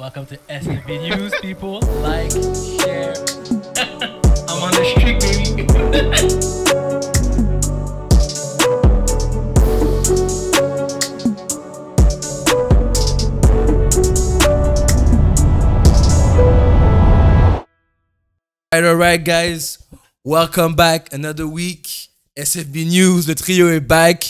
Welcome to SFB News, people. Like, share. I'm on the street, baby. Alright, alright, guys. Welcome back. Another week. SFB News, The trio is back.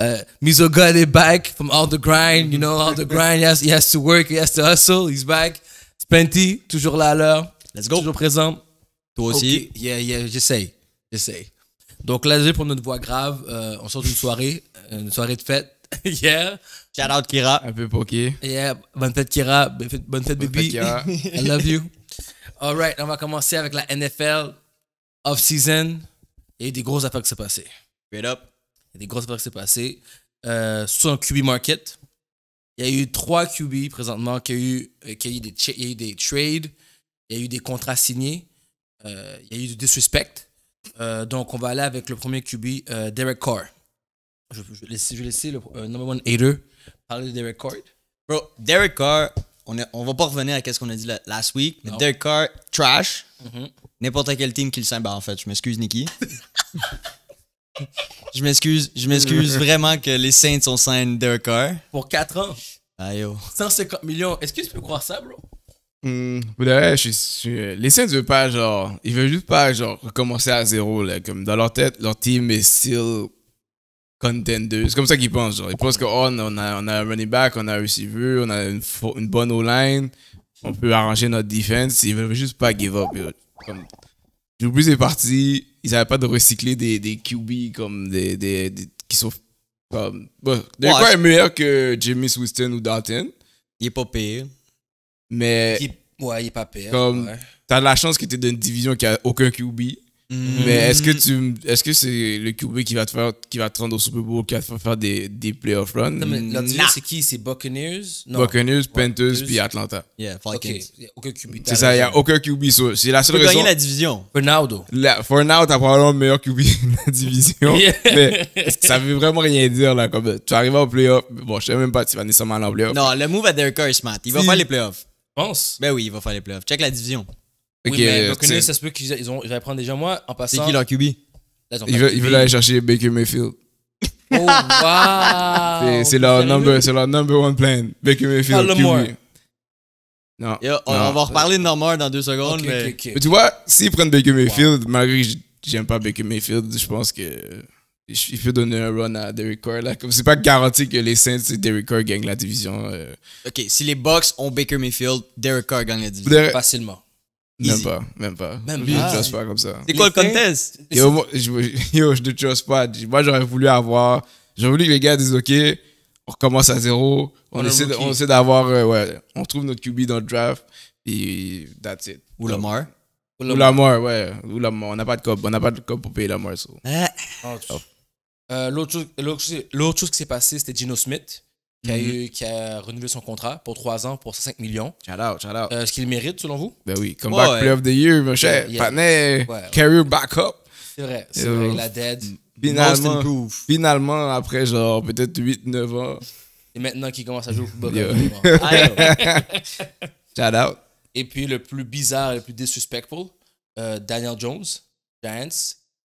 Uh, Miso est back from all the grind, you know, all the grind. Yes, has, he has to work, he has to hustle. He's back. Spenty, toujours là à l'heure. Let's go. Toujours présent. Toi aussi. Yeah, yeah, j'essaye. J'essaye. Donc là, pour notre voix grave, euh, on sort d'une soirée, euh, une soirée de fête. yeah. Shout out Kira. Un peu poké. Yeah. Bonne fête Kira. Bonne fête, bonne baby. Fête, I love you. All right, on va commencer avec la NFL off-season. Il y a des grosses affaires qui se passaient. up. Il y a des grosses affaires qui s'est passées. Euh, sur un QB market, il y a eu trois QB présentement qui a eu, euh, qui a eu, des, il trades, il y a eu des contrats signés, euh, il y a eu du disrespect. Euh, donc, on va aller avec le premier QB, Derek Carr. Je, vais laisser le number one hater parler de Derek Carr. Bro, Derek Carr, on, ne va pas revenir à ce qu'on a dit la, last week, mais Derek Carr, trash. Mm-hmm. N'importe quel team qu'il le ben, en fait, je m'excuse, Nikki. je m'excuse, je m'excuse vraiment que les Saints sont signé d'un cœur Pour 4 ans. Aïe. 150 millions. Est-ce que tu peux croire ça, bro? Hmm, les Saints veulent pas, genre, ils veulent juste pas, genre, commencer à zéro, là. Comme dans leur tête, leur team est still contender. C'est comme ça qu'ils pensent, genre. Ils pensent que, oh, on a, on a un running back, on a un receiver, on a une, bonne O-line, on peut arranger notre defense. Ils veulent juste pas give up, Comme, il est parti, ils n'avaient pas de recycler des, des QB comme des, des, qui sont comme. Bon, ouais, quoi est meilleur que James Winston ou Dalton. Il n'est pas payé. Mais. ouais, il n'est pas payé. Comme, t'as de la chance que t'es une division qui a aucun QB. Mm-hmm. Mais est-ce que tu est-ce que c'est le QB qui va te faire qui va rendre au Super Bowl qui va te faire des, des playoff runs Non mais là, c'est qui C'est Buccaneers Buccaneers, Panthers puis Atlanta. Yeah, a Aucun QB. C'est ça, il y a aucun QB c'est la seule raison. gagner la division. For now La, t'as probablement le meilleur QB de la division. Mais ça veut vraiment rien dire là comme tu arrives en playoff, bon, je sais même pas si tu vas nécessairement aller en playoff. Non, le move à Derek Carr Matt, il va faire les playoffs. Pense. Ben oui, il va faire les playoffs. Check la division. Oui, mais ça se peut qu'ils ont, ils vont prendre déjà moi en passant. C'est qui leur QB Ils veulent aller chercher Baker Mayfield. Oh, wow! C'est leur, number, leur number one plan. Baker Mayfield. QB. Non, on, on, va reparler de Normand dans deux secondes. mais... tu vois, s'ils prennent Baker Mayfield, malgré que j'aime pas Baker Mayfield, je pense que il peut donner un run à Derrick Carr. Comme c'est pas garanti que les Saints et Derrick Carr gagnent la division. Euh. Ok, si les Bucks ont Baker Mayfield, Derrick Carr gagne la division. Facilement. Même pas, même pas. je ne trust pas comme ça. C'est quoi le contest yo, je, je ne trust pas. Moi, j'aurais voulu avoir. J'aurais voulu que les gars disent OK, on recommence à zéro. On, essaie, d'avoir. Euh, ouais, on trouve notre QB dans le draft. Et that's it. Ou Lamar. Ou Lamar, ouais. Ou Lamar. On n'a pas de cop. On n'a pas de cop pour payer Lamar. So. Ah. Euh, l'autre chose, chose, qui s'est passé c'était Gino Smith. Mhm. qui, a, renouvelé son contrat pour 3 ans pour 5 millions. Shout out, shout out. Euh, ce qu'il mérite, selon vous? Ben oui, comeback ouais, play of the year, mon cher. Yeah, backup. back up. C'est vrai, c'est vrai, il a dead. Finalement, finalement, après genre peut-être 8-9 ans. Et maintenant qu'il commence à jouer au football. shout out. Et puis le plus bizarre et le plus disrespectful, euh, Daniel Jones, Giants,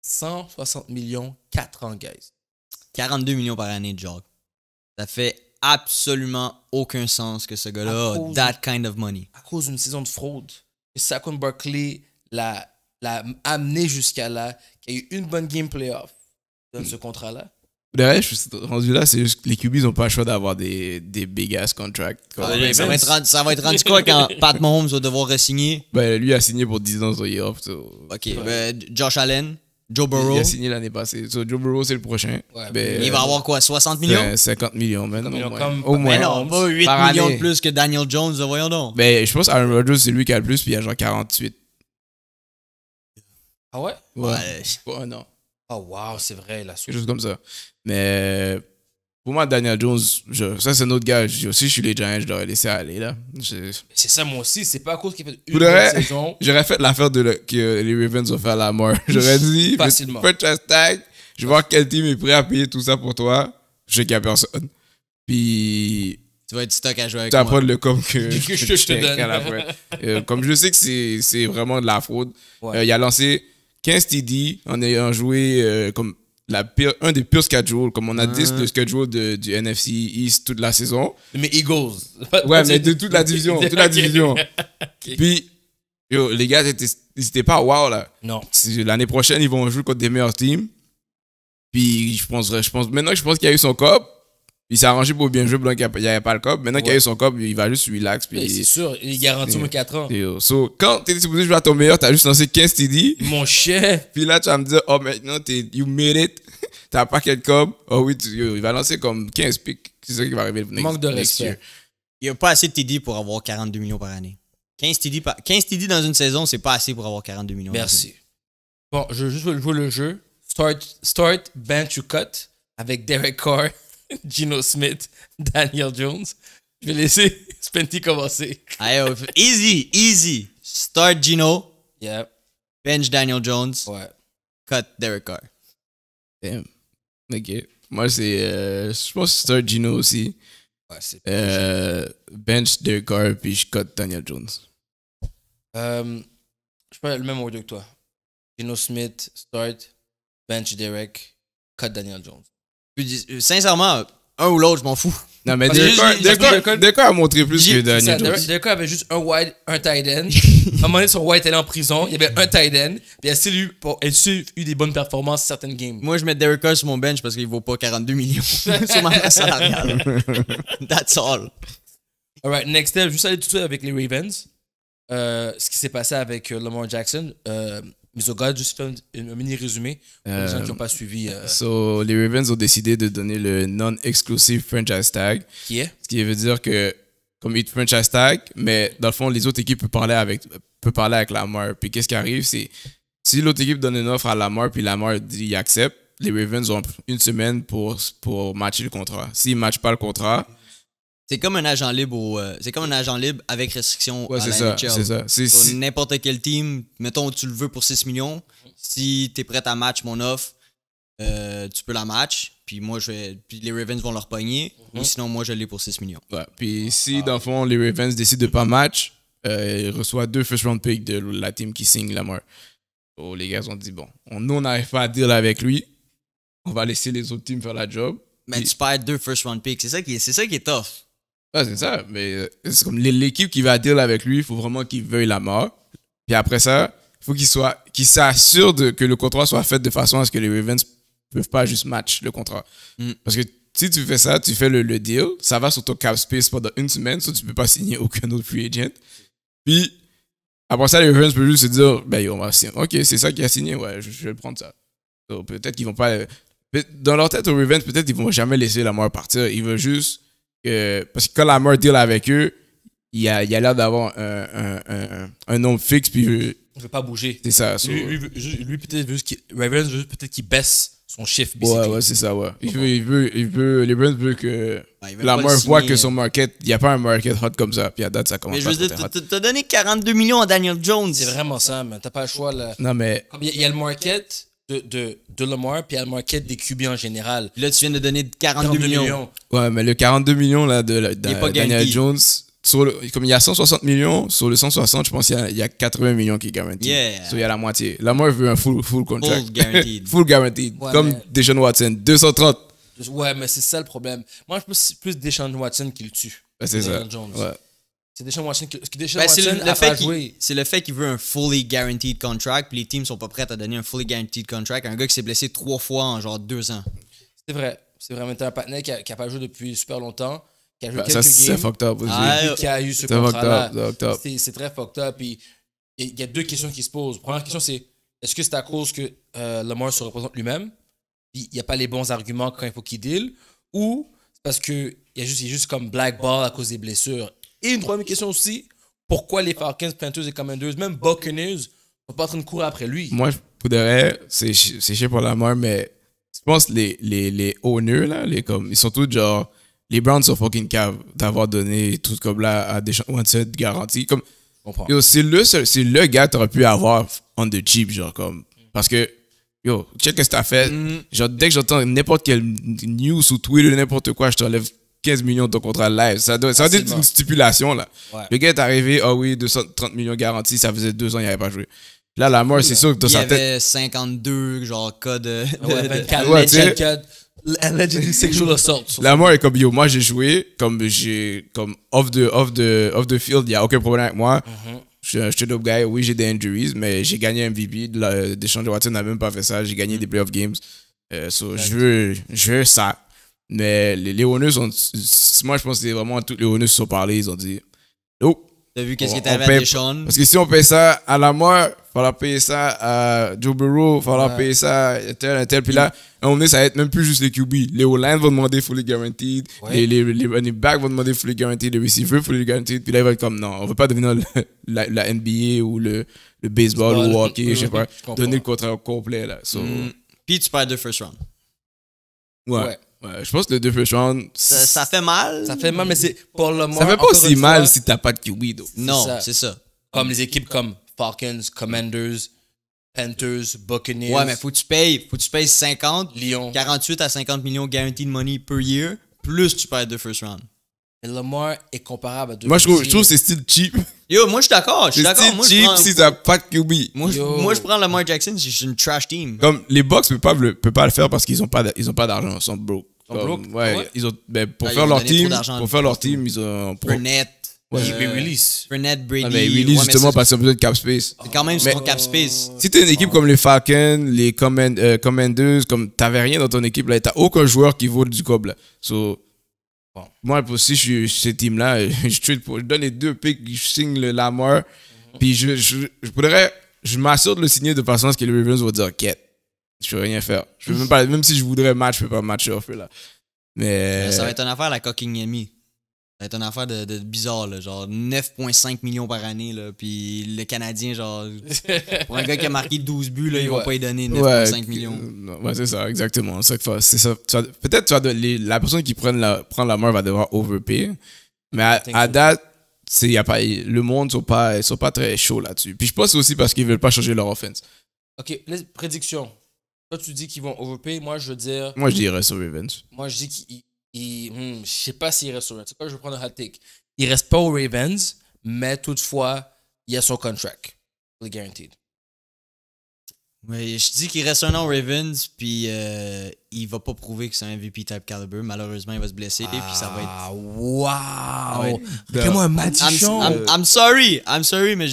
160 millions, 4 ans, guys. 42 millions par année de jog. Ça fait absolument aucun sens que ce gars-là that kind of money. À cause d'une saison de fraude. Et Saquon Barkley l'a, l'a amené jusqu'à là, qu'il y a eu une bonne game playoff dans ce contrat-là. Derrière, je suis rendu là, c'est juste que les QBs n'ont pas le choix d'avoir des, des big ass contracts. ça, va être, ça, va être, rendu quoi quand Pat Mahomes va devoir re-signer Ben, lui a signé pour 10 ans sur year So. Ok, ben, Josh Allen Joe Burrow. Il a signé l'année passée. Joe Burrow, c'est le prochain. Ben, euh, il va avoir quoi 60 millions 50 ben, millions, maintenant. Au moins. au moins. Mais non, pas 8 millions de plus que Daniel Jones, ben, voyons donc. Ben, je pense Aaron Rodgers, c'est lui qui a le plus, puis il a genre 48. Ah ouais Ouais. ouais. non. Oh, wow, c'est vrai, la suite. Quelque chose comme ça. Mais pour moi, Daniel Jones, ça c'est un autre gars. Je, si je suis les Giants, je l'aurais laissé aller là. C'est ça, moi aussi. C'est pas à cause qu'il fait une saison. J'aurais fait l'affaire de que les Ravens ont fait à la mort. J'aurais dit, facilement. Je vois quel team est prêt à payer tout ça pour toi. Je sais qu'il n'y a personne. Puis. Tu vas être stock à jouer avec. Tu apprends le com que, je, te donne. Euh, comme je sais que c'est vraiment de la fraude, euh, il a lancé 15 TD en ayant joué euh, comme la un des pires schedules. Comme on a dit, le schedule de, du NFC East toute la saison. Mais Eagles. Ouais, mais de toute la division. Toute la division. Puis, yo, les gars, ils étaient pas. Wow, là. Non. L'année prochaine, ils vont jouer contre des meilleurs teams. Puis, je pense, je pense maintenant que je pense qu'il y a eu son cop il s'est arrangé pour bien jouer, pendant qu'il n'y avait pas le cop. Maintenant qu'il a eu son cop, il va juste relax. Puis... C'est sûr, il garantit moins 4 ans. So, quand tu es supposé jouer à ton meilleur, tu as juste lancé 15 TD. Mon cher Puis là, tu vas me dire, oh, maintenant, tu you made it. tu n'as pas quel cop. Oh oui, il va lancer comme 15 pics. C'est ça qui va arriver. Next, Manque de respect. Il n'y a pas assez de TD pour avoir 42 millions par année. 15 TD, 15 dans une saison, ce n'est pas assez pour avoir 42 millions. Merci. Bon, je veux juste jouer le jeu. Start, start bench, you cut avec Derek Carr. Gino Smith, Daniel Jones. Je vais laisser Spenty commencer. Oh, easy, easy. Start Gino. Bench Daniel Jones. Cut Derek Carr. Damn. Ok. Moi, c'est. Euh, je pense que start Gino aussi. Ouais, c'est. Euh, bench Derek Carr, puis je cut Daniel Jones. Euh, je parle le même ordre que toi. Gino Smith, start. Bench Derek, cut Daniel Jones. Euh, sincèrement, un ou l'autre, je m'en fous. Non, mais Derek a montré plus que Daniel. Deco avait juste un wide, un tight end. à un moment donné, son wide était en prison. Il y avait un tight end. Puis il a eu, a eu des bonnes performances certaines games. Moi, je mets Derek sur mon bench parce qu'il vaut pas 42 millions sur ma masse salariale. That's all. Alright, next step. Juste aller tout de suite avec les Ravens. Euh, ce qui s'est passé avec euh, Lamar Jackson au juste un, un mini résumé pour les gens qui n'ont pas euh, suivi. Euh, so, les Ravens ont décidé de donner le non-exclusive franchise tag. Qui est Ce qui veut dire que, comme ils franchise tag, mais dans le fond, les autres équipes peuvent parler avec, peut parler avec Lamar. Puis qu'est-ce qui arrive, c'est si l'autre équipe donne une offre à Lamar, puis Lamar dit il accepte, les Ravens ont une semaine pour, pour matcher le contrat. S'ils ne matchent pas le contrat, c'est comme un agent libre euh, c'est comme un agent libre avec restriction à la ça, C'est ça, c'est N'importe quel team, mettons tu le veux pour 6 millions, si tu es prêt à match mon offre, euh, tu peux la match, puis moi je vais, puis les Ravens vont leur pogner, ou mhm. sinon moi je l'ai pour 6 millions. puis si ah, dans le fond les Ravens décident de pas match, euh, ils reçoivent deux first round picks de la team qui signe Lamar. Oh, les gars ont dit bon, on, nous on n'arrive pas à deal avec lui, on va laisser les autres teams faire la job. Mais tu perds deux first round picks, c'est ça qui c'est ça qui est tough. Ah, c'est ça, mais euh, c'est comme l'équipe qui va deal avec lui, il faut vraiment qu'il veuille la mort. Puis après ça, il faut qu'il soit, qu'il s'assure que le contrat soit fait de façon à ce que les Ravens ne peuvent pas juste match le contrat. Mm. Parce que si tu fais ça, tu fais le, deal, ça va sur ton cap space pendant une semaine, soit tu ne peux pas signer aucun autre free agent. Puis après ça, les Ravens peuvent juste se dire, ben Ok, c'est ça qui a signé, ouais, je, vais prendre ça. peut-être qu'ils vont pas. Euh, dans leur tête, aux Ravens, peut-être qu'ils ne vont jamais laisser la mort partir. Ils veulent juste parce que quand la mort deal avec eux, il y a, l'air d'avoir un, un, nombre fixe. Puis veut, il veut pas bouger. C'est ça. Lui, peut-être veut qu'il peut-être qu'il baisse son chiffre. Oui, Ouais, ouais, c'est ça, ouais. veut, les Bruns veulent que la mort voit que son market, il n'y a pas un market hot comme ça. Puis à date, ça commence mais je veux dire, as donné 42 millions à Daniel Jones. C'est vraiment ça, mais tu n'as pas le choix Non, mais. Il y a le market, de, de, de Lamar puis à la market des QB en général. Là, tu viens de donner 42, millions. Ouais, mais le 42 millions là, de, de, de Daniel Jones, sur comme il y a 160 millions, sur le 160, je pense qu'il y, a 80 millions qui est garanti. Yeah. So, il y a la moitié. Lamar veut un full, contract. Full guaranteed. comme mais... Deshaun Watson, 230. Ouais, mais c'est ça le problème. Moi, je pense plus Deshaun Watson qui le tue. c'est ça. C'est déjà ben, le, fait C'est le fait qu'il veut un fully guaranteed contract, puis les teams sont pas prêts à donner un fully guaranteed contract à un gars qui s'est blessé trois fois en genre deux ans. C'est vrai. C'est vraiment un patinet qui a, pas joué depuis super longtemps, qui a joué ben, ça, fucked up, ah, qui a eu ce contrat C'est très fucked up. il y a deux questions qui se posent. Première question, c'est est-ce que c'est à cause que euh, Lamar se représente lui-même, il n'y a pas les bons arguments quand il faut qu'il deal, ou parce que il y a juste, est juste comme blackball à cause des blessures. Et une troisième question aussi, pourquoi les Falcons, Panthers et Commanders, même Buccaneers, sont pas en train de courir après lui? Moi, je voudrais c'est c'est chez pour la mort, mais je pense les, les, les owners, là, les, comme, ils sont tous genre, les Browns sont fucking cave d'avoir donné tout comme là à des gens garantie. Comme, c'est le, c'est le gars que aurais pu avoir en the jeep. genre, comme, parce que, yo, check ce que t'as fait. Mhm. Genre, dès que j'entends n'importe quelle news ou Twitter, n'importe quoi, je te relève... 15 millions de ton contrat live. Ça doit, ça doit être une stipulation, là. Le gars est arrivé, ah oh oui, 230 millions garantis, ça faisait deux ans, il avait pas joué. Là, la mort, c'est sûr que dans sa tête. Il y avait 52, genre, code de. Ouais, 24. Ben, allegedly le sorte. La mort est comme yo, moi j'ai joué, comme j'ai comme off the off the off the field, il n'y a aucun problème avec moi. Mhm. Je suis un straight up guy, oui j'ai des injuries, mais j'ai gagné un MVP. Deshaun de Watson n'a même pas fait ça, j'ai gagné mhm. des playoff games. Euh, je veux je veux ça. Mais les, les ont. Moi, je pense que vraiment tous les Onus se sont parlés Ils ont dit. Oh, T'as vu qu'est-ce qui est arrivé à Deshaun? Parce que si on paye ça à la mort, faudra payer ça à Joe Burrow, il ouais. payer ça à tel, et tel. Puis là, on un moment ça va être même plus juste les QB. Les O-line vont demander fully guaranteed. Ouais. Les, les, running backs vont demander fully guaranteed. Les receivers fully guaranteed. Puis là, ils vont être comme non, on ne veut pas devenir la, NBA ou le, le baseball ou le hockey, je sais mm-hmm. pas. Donner le contrat complet là. So. Mm. Puis tu first round. ouais je pense que le deux first round. Ça, fait mal. Ça fait mal, mais c'est pour le moment. Ça fait pas aussi mal si t'as pas de Kiwi, Non, c'est ça. Comme les équipes comme Falcons, Commanders, Panthers, Buccaneers. Ouais, mais faut que tu payes, faut que tu payes 50, Lyon. 48 à 50 millions guaranteed money per year, plus tu perds deux first round. Et Lamar est comparable à deux. Moi, je trouve, je trouve c'est style cheap. Yo, moi, je suis d'accord. Je suis d'accord. cheap je prends... si t'as pas de QB. Moi, je prends Lamar Jackson, c'est une trash team. Comme les Bucks peuvent pas, peuvent pas le faire parce qu'ils ont pas, pas d'argent, ils sont ils ont, ben, pour, ah, faire leur, team, pour faire leur team, ils ont. Burnett. Ouais, euh, release. Burnett, Brady. Ah, mais Willis, ah, justement, parce qu'ils ont besoin de cap space. C'est quand même sur cap space. Si t'es une équipe comme les Falcons, les euh, Commanders, comme t'avais rien dans ton équipe, là, t'as aucun joueur qui vaut du cobble. So, bon. Moi, si je suis ces teams-là, je, donne les deux picks, je signe le Lamar, puis je, je, je, pourrais, je m'assure de le signer de façon à ce que les Ravens vont dire, quête je peux rien faire. Je même même si je voudrais match, je peux pas matcher off là. Mais. Ça va être une affaire la ami. Ça va être une affaire de, de bizarre, genre 9,5 millions par année. Là, puis le Canadien, genre, pour un gars qui a marqué 12 buts, là, ils va vont pas lui donner 9,5 millions. Euh, ouais, c'est ça, exactement. Peut-être la personne qui prend la, prend la main va devoir overpay. Mais à, date, y a le monde ne sont pas, sont pas très chaud là-dessus. Puis je pense aussi parce qu'ils veulent pas changer leur offense. Ok, les prédictions tu dis qu'ils vont overpay. Moi, je veux dire. Moi, je dis dirais sur Ravens. Moi, je dis qu'il hmm, je sais pas s'il reste au Ravens. C'est quoi, je vais prendre un hot take. Il reste pas aux Ravens, mais toutefois, il y a son contract. Le guaranteed. mais je dis qu'il reste un an au Ravens, puis euh, il va pas prouver que c'est un MVP type caliber. Malheureusement, il va se blesser, et puis ça va être. Ah, wow! Regarde-moi un I'm, I'm, sorry, I'm sorry, mais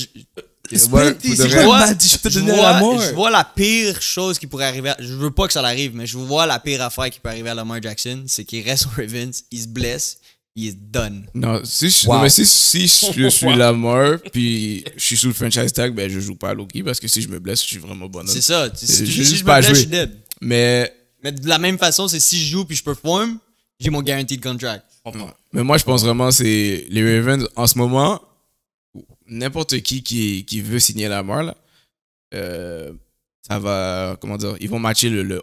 je, vois, la pire chose qui pourrait arriver. je veux pas que ça l'arrive, mais je vois la pire affaire qui peut arriver à Lamar Jackson, c'est qu'il reste au Ravens, il se blesse, il est done. Non, si je, mais si, je suis Lamar, puis je suis sous le franchise tag, ben je joue pas à Loki parce que si je me blesse, je suis vraiment bonhomme. C'est ça. Si, je, Mais, de la même façon, c'est si je joue puis je performe, j'ai mon guaranteed contract. Mais moi, je pense vraiment c'est les Ravens en ce moment n'importe qui, qui, qui veut signer la là, euh, ça va, comment dire, ils vont matcher le,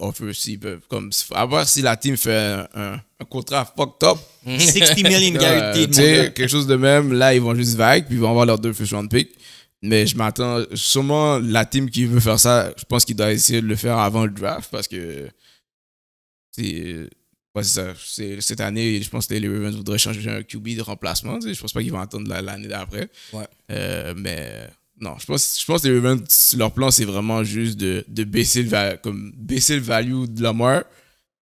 peuvent. Comme, à voir si la team fait un, contrat fucked up. 60 million guaranteed. quelque chose de même. Là, ils vont juste vague, puis ils vont avoir leurs deux first round pick. Mais je m'attends, sûrement, la team qui veut faire ça, je pense qu'il doit essayer de le faire avant le draft parce que c'est c'est Cette année, je pense que les Ravens voudraient changer un QB de remplacement. Je Je pense pas qu'ils vont attendre l'année d'après. Euh, mais non, je pense, je pense que les Ravens, leur plan, c'est vraiment juste de, baisser, le comme, baisser le value de Lamar.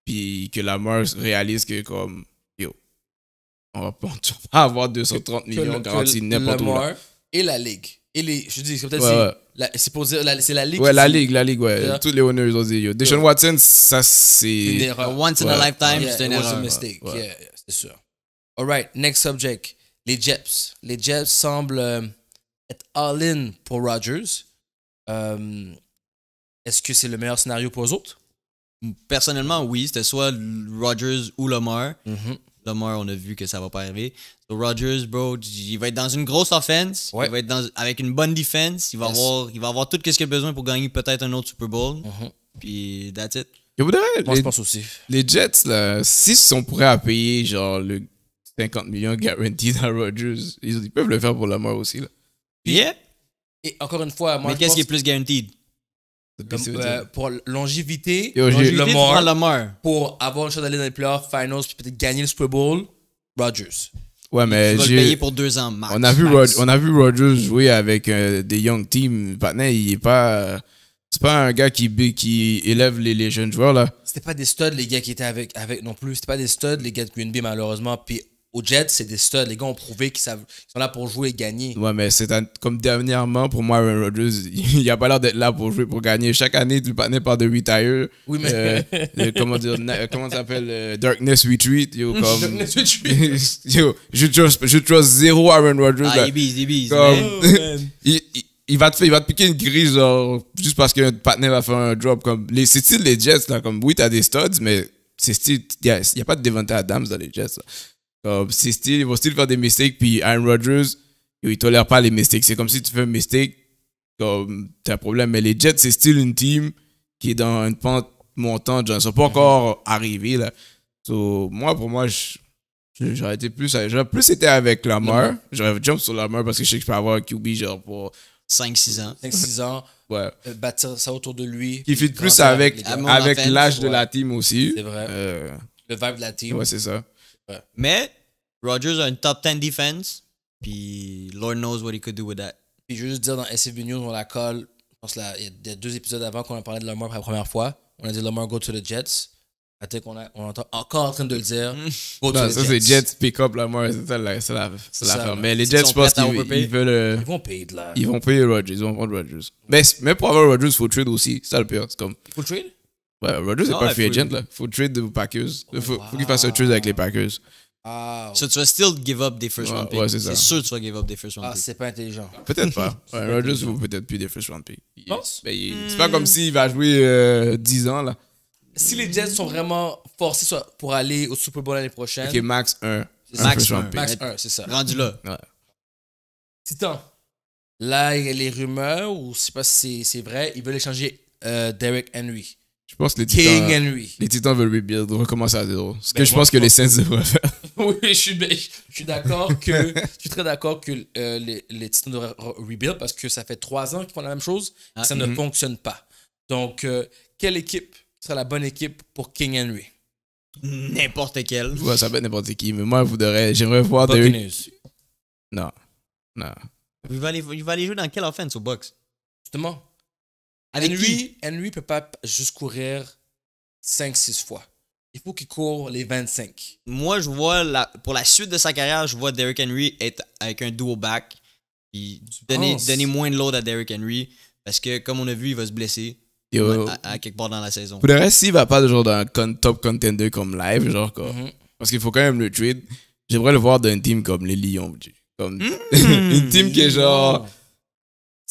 Puis que Lamar réalise que, comme, yo, on va pas, avoir 230 millions garantis n'importe où. Et la Ligue. Et les, je dis, c'est peut-être. C'est pour dire, c'est la ligue. Ouais, la ligue, la ligue, ouais. Tous les honneurs, ils ont dit, yo. Watson, ça, c'est. Une erreur. Once in a lifetime, c'est une erreur. c'est sûr. Alright, next subject. Les Jets. Les Jets semblent euh, être all-in pour Rodgers. Euh, est-ce que c'est le meilleur scénario pour eux autres? Personnellement, oui. C'était soit Rodgers ou Lamar. Mm-hmm mort on a vu que ça va pas arriver. Rodgers, bro, il va être dans une grosse offense. Il va être dans, avec une bonne défense. Il va, avoir, il va avoir tout ce qu'il a besoin pour gagner peut-être un autre Super Bowl. Mm-hmm. Puis, that's it. Je vous Moi, les, je pense aussi. Les Jets, là, si sont prêts à payer genre le 50 millions guaranteed à Rodgers, ils, peuvent le faire pour la mort aussi. Et encore une fois, moi, Mais qu'est-ce qui est plus guaranteed euh, pour longévité, Lamar, pour avoir une chance d'aller dans les playoffs, finals, puis peut-être gagner le Super Bowl, Rodgers. Ouais, mais le payer pour deux ans max. On a vu, on a vu Rodgers jouer avec euh, des young teams. il est pas. C'est pas un gars qui, qui élève les, jeunes joueurs là. C'était pas des studs les gars qui étaient avec, avec non plus. C'était pas des studs les gars de Green Bay malheureusement. Puis au Jets, c'est des studs. Les gars ont prouvé qu'ils sont là pour jouer et gagner. Ouais, mais c'est comme dernièrement, pour moi, Aaron Rodgers, il n'a pas l'air d'être là pour jouer, pour gagner. Chaque année, tu panais par de retire. Oui, mais. Euh, comment dire, comment ça s'appelle Darkness Retreat. Yo, comme. Darkness Retreat. yo, je trust, je trust zéro Aaron Rodgers. Ah, il bise, il va te il va piquer une grise, genre juste parce que qu'un partenaire va faire un drop comme les c'est les Jets là comme oui t'as des studs mais c'est il n'y a, pas de Devante Adams dans les Jets comme, euh, c'est style, ils vont still faire des mistakes, puis Aaron Rodgers, il tolère pas les mistakes. C'est comme si tu fais un mistake, comme, t'as un problème. Mais les Jets, c'est still une team qui est dans une pente montante. Ils ils sont pas mhm. encore arrivés, là. So, moi, pour moi, J'aurais été plus, j'aurais plus été avec Lamar. Mhm. J'aurais jump sur Lamar parce que je sais que je peux avoir un QB genre pour 5-6 ans. 5-6 ans. ouais. Euh, bâtir ça autour de lui. Qui fit plus avec, avec l'âge de la team aussi. C'est vrai. Euh, le vibe de la team. Ouais, c'est ça. Mais Rodgers a une top 10 defense. Puis Lord knows what he could do with that. Puis je veux juste dire, dans SFB News, on la colle. Je pense y a deux épisodes avant qu'on a parlé de Lamar pour la première fois. On a dit Lamar go to the Jets. Attends qu'on on entend encore en train de le dire. Mm. non, ça c'est Jets pick up Lamar. C'est ça la, la, Mais les Jets, je pense qu'ils veulent. Euh, ils vont payer de Ils vont payer Rodgers. Ils vont prendre Rodgers. Mais, mais pour avoir Rodgers, il faut trade aussi. C'est ça le pire. C'est comme. Il faut trade Ouais, ah, Rodgers n'est pas free agent, Il Faut trade aux Packers. Oh, faut, faut qu'il fasse un trade avec les Packers. Ah, tu vas still give up des first round picks. c'est sûr que tu vas give up des first round ah, picks. Ah, c'est pas intelligent. Peut-être pas. Ouais, ne vaut peut-être plus des first round picks. Yes. Ben, c'est hmm. pas comme s'il va jouer 10 euh, ans, là. Si les Jets sont vraiment forcés pour aller au Super Bowl l'année prochaine. Ok, max 1. max 1. Max c'est ça. Rendu là. Ouais. Titan. Là, il y a les rumeurs, ou je sais pas si c'est vrai, ils veulent échanger euh, Derek Henry. Je pense que les King titans, Henry. Les titans veulent rebuild, recommencer à zéro. Ce que ben, je pense que les Saints devraient faire. oui, ben, je suis, d'accord que. je suis très d'accord que euh, les, les, titans devraient rebuild parce que ça fait trois ans qu'ils font la même chose et ah, ça ne mm-hmm. fonctionne pas. Donc, euh, quelle équipe sera la bonne équipe pour King Henry? N'importe quelle. Ouais, ça peut être n'importe qui, mais moi, J'aimerais voir des. Non. Non. Il va, aller, jouer dans quelle offense au box? Justement. Henry, ne peut pas juste courir 5-6 fois. Il faut qu'il court les 25. Moi, je vois, la, pour la suite de sa carrière, je vois Derrick Henry être avec un duo back. Puis donner, oh, donner, moins de load à Derrick Henry. Parce que, comme on a vu, il va se blesser. à, quelque part dans la saison. Pour le reste, s'il va pas genre dans un top contender comme live, genre mm-hmm. Parce qu'il faut quand même le trade. J'aimerais le voir dans d'un team comme les Lions. Comme mm. une team qui est genre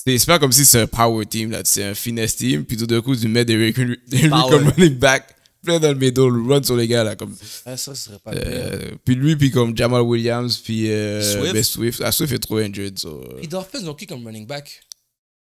c'est pas comme si c'est un power team, là, c'est un finesse team, puis tout d'un coup, tu mets des Henry comme running back plein dans le middle, run sur les gars, là, comme... Ah, ça, serait pas euh, Puis lui, puis comme Jamal Williams, puis euh, Swift. Ben Swift. Ah, est trop injured, so... Euh. Dorfens faire qui comme running back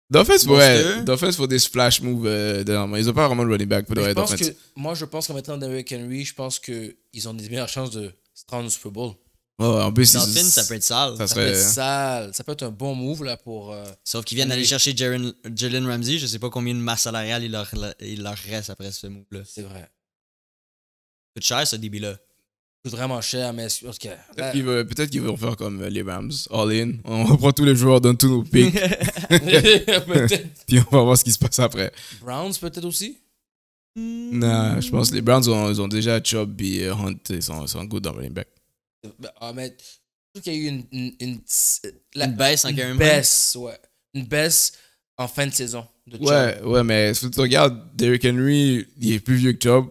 Dolphins, ouais. Dolphins faut des splash moves. Euh, ils n'ont pas vraiment de running back pour que, Moi, je pense qu'en mettant Derrick Henry, je pense qu'ils ont des meilleures chances de se rendre au Super Bowl. Dans le ça peut être sale. Ça, peut être sale. Ça peut être un bon move là, pour. Euh, Sauf qu'ils viennent aller chercher Jalen Ramsey. Je sais pas combien de masse salariale il leur, reste après ce move-là. C'est vrai. C'est cher, ce débit-là. C'est vraiment cher, mais okay. Peut-être qu'ils vont veulent faire comme les Rams, all-in. On reprend tous les joueurs, donne tous nos picks. Puis on va voir ce qui se passe après. Browns, peut-être aussi Non, je pense que les Browns, ont, déjà Chubb et Hunt. Ils sont, good dans running back. Ah, ben, mais je trouve qu'il y a eu une, une, euh, baisse en Une baisse, ouais. Une baisse en fin de saison. ouais, ouais, mais si tu regardes, Derrick Henry, il est plus vieux que Chubb.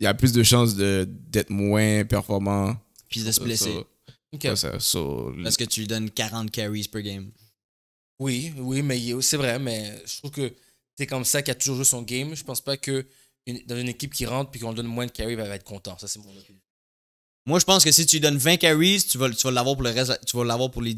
Il a plus de chances d'être moins performant. Puis de se blesser. Parce que tu lui donnes 40 carries per game. Oui, oui, mais c'est vrai, mais je trouve que c'est comme ça qu'il a toujours joué son game. Je pense pas que dans une équipe qui rentre puis qu'on lui donne moins de carries, il va être content. Ça, c'est mon opinion. Moi, je pense que si tu lui donnes 20 carries, tu vas, tu vas l'avoir pour le reste, tu vas l'avoir pour les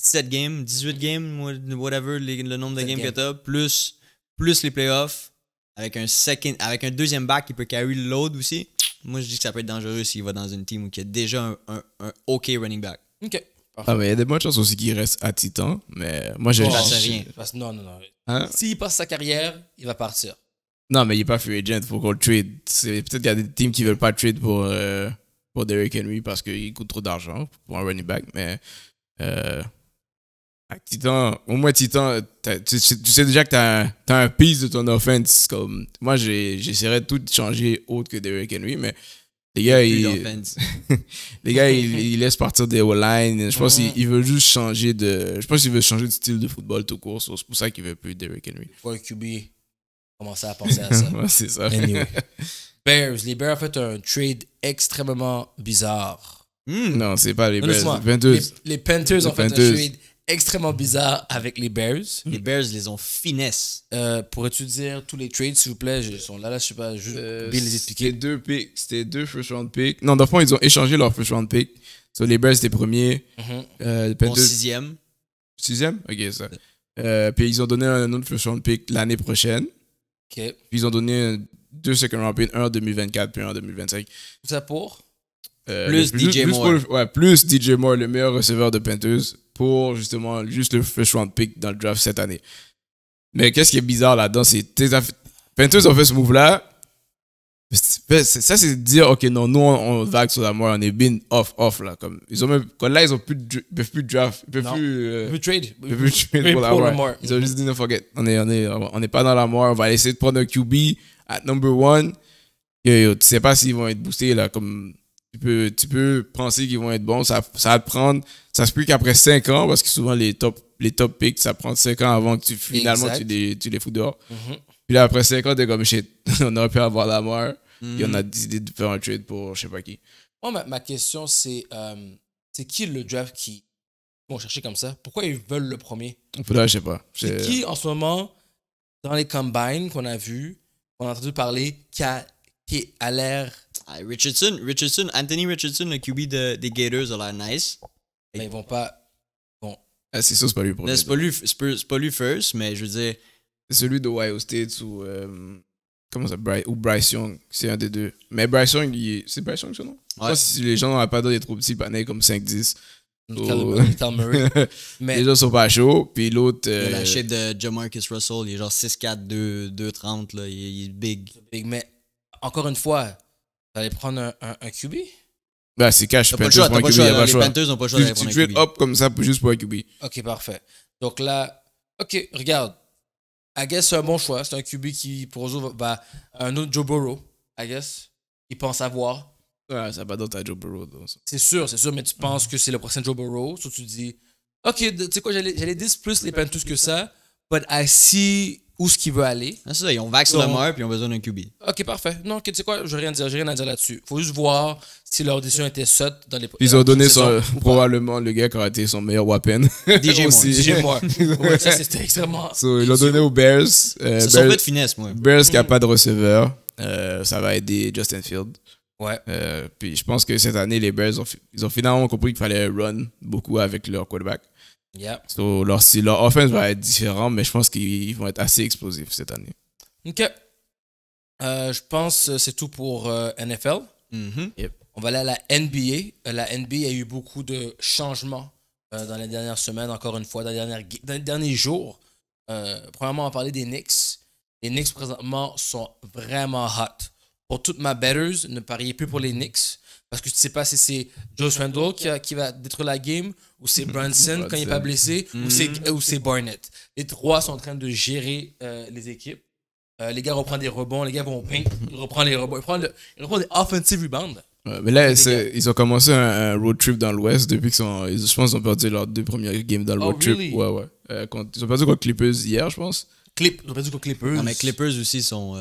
17 games, 18 games, whatever, le nombre de games que tu plus, plus les playoffs, avec un, second, avec un deuxième back qui peut carry le aussi. Moi, je dis que ça peut être dangereux s'il va dans une team où il y a déjà un, un, OK running back. OK. Ah, mais il y a des bonnes chances aussi qu'il reste à Titan, mais moi, je... ne à rien. non, non, non. Hein? S'il passe sa carrière, il va partir. Non, mais il n'est pas free agent, faut qu'on trade. Peut-être qu'il y a des teams qui ne veulent pas trade pour... Euh, pour Derrick Henry parce qu'il coûte trop d'argent pour un running back, mais euh, Titan, au moins Titan, tu, sais déjà que tu as, as, un piece de ton offense. Comme, moi, j'essaierais de tout changer autre que Derrick Henry, mais les gars, ils, les gars ils, laissent partir des O-line. Je pense qu'il veut juste changer de. Je pense veut changer de style de football tout court. C'est pour ça qu'il veut plus Derrick Henry. Pour QB, commencer à penser à ça. c'est ça. Anyway. Bears. Les Bears ont fait un trade extrêmement bizarre. Hmm. Non, c'est pas les Bears. Les Panthers. Les, Panthers ont fait un trade extrêmement bizarre avec les Bears. Les Bears les ont finesse. Euh, pourrais-tu dire tous les trades, s'il vous plaît Ils sont là, là, je sais pas, euh, C'était deux picks. C'était deux first round picks. Non, dans le ils ont échangé leur first round pick. les Bears c'était premier. Mhm. Euh, le Panthers. sixième. Sixième Ok, ça. puis ils ont donné un autre first round pick l'année prochaine. Ok. Puis ils ont donné deux second round picks, un en 2024 puis un en 2025. Ça pour euh, plus, DJ Moore. ouais, plus DJ Moore, le meilleur receveur de Panthers, pour justement juste le first round pick dans le draft cette année. Mais qu'est-ce qui est bizarre là-dedans, c'est Panthers ont fait ce move-là. Ça, c'est dire, ok, non, nous, on, vague sur la mort, on est bien off, off, là. Comme, ils ont même, là, ils ont plus de, peuvent plus draft, ils peuvent plus. Euh, trade. peuvent plus trade pour, la mort. Ils ont juste dit, non, forget. On est, on est, on est pas dans la mort, on va essayer de prendre un QB at number one, yo, ne tu sais pas s'ils vont être boostés, là, comme tu peux, tu peux penser qu'ils vont être bons. Ça, ça va te prendre, ça se peut qu'après 5 ans, parce que souvent les top, les top picks, ça prend 5 ans avant que tu, finalement, tu les, tu les fous dehors. Mm-hmm. Puis là, après 5 ans, t'es comme shit, on aurait pu avoir la mort. et on a décidé de faire un trade pour je sais pas qui. Moi, ma, question, c'est euh, c'est qui le draft qui vont chercher comme ça Pourquoi ils veulent le premier Là, je sais pas. C'est qui en ce moment, dans les combines qu'on a vu, on a entendu parler qui a, l'air. Ah, Richardson, Richardson, Anthony Richardson, le QB des Gators, a l'air nice. Mais ils vont pas. Bon. Ah, c'est sûr, c'est pas lui pour C'est pas, lui, pas lui first, mais je veux dire. C'est celui de Ohio State ou. Euh, comment ça Ou Bryce Young, c'est un des deux. Mais Bryce Young, c'est Bryce Young son nom Je pense que si les gens n'ont pas d'autres trop petit, panais comme 5-10. Murray. Oh. mais les autres sont pas chauds. Puis l'autre. Euh... La shape de Jamarcus Russell, il est genre 6'4, 2, 2 30, il, est big. big. Mais encore une fois, allais prendre un, un, un QB Bah, c'est cash. Panthers pas le choix, pas les penteuses n'ont pas le choix d'aller prendre un QB. hop comme ça juste pour un QB. Ok, parfait. Donc là, ok, regarde. I guess c'est un bon choix. C'est un QB qui, pour eux, va. Bah, un autre Joe Burrow, I guess. Il pense avoir. Ouais, ça va d'autre à Joe Burrow. C'est sûr, c'est sûr, mais tu penses que c'est le prochain Joe Burrow, so tu dis, ok, tu sais quoi, j'allais dire plus les Panthers que ça, but I see où ce qu'il veut aller. Ah, c'est ça, ils ont vax le Lamar puis ils ont besoin d'un QB. Ok, parfait. Non, tu sais quoi, je rien à rien à dire là-dessus. Il Faut juste voir si leur décision était sotte dans les. ils ont donné probablement le gars qui aurait été son meilleur weapon. DJ Moore. DJ Moore. ouais, ça c'était extrêmement. ils l'ont donné aux Bears. Euh, c'est un peu de finesse, moi. Bears qui n'a mm. pas de receveur. Euh, ça va aider Justin Field. Euh, puis je pense que cette année, les Bears ont, ils ont finalement compris qu'il fallait run beaucoup avec leur quarterback. leur, offense va être différente, mais je pense qu'ils vont être assez explosifs cette année. OK. Euh, je pense que c'est tout pour euh, NFL. Mm-hmm. On va aller à la NBA. La NBA a eu beaucoup de changements dans les dernières semaines, encore une fois, dans les, dans les derniers jours. premièrement, on va parler des Knicks. Les Knicks, présentement, sont vraiment hot pour toute ma betters, ne pariez plus pour les Knicks. Parce que tu ne sais pas si c'est Josh Randall qui, va détruire la game, ou c'est Brunson quand il n'est pas blessé, mm ou c'est Barnett. Les trois sont en train de gérer euh, les équipes. Euh, les gars reprennent des rebonds, les gars vont au paint, ils reprennent les rebonds, ils reprennent, ils des offensive rebounds. mais là, ils ont commencé un, road trip dans l'Ouest depuis qu'ils sont. je pense ont perdu leurs deux premières games dans le oh, road trip. Ouais, ouais. Euh, ils ont perdu contre Clippers hier, je pense. Clip, ils ont perdu contre Clippers. Non, mais Clippers aussi sont.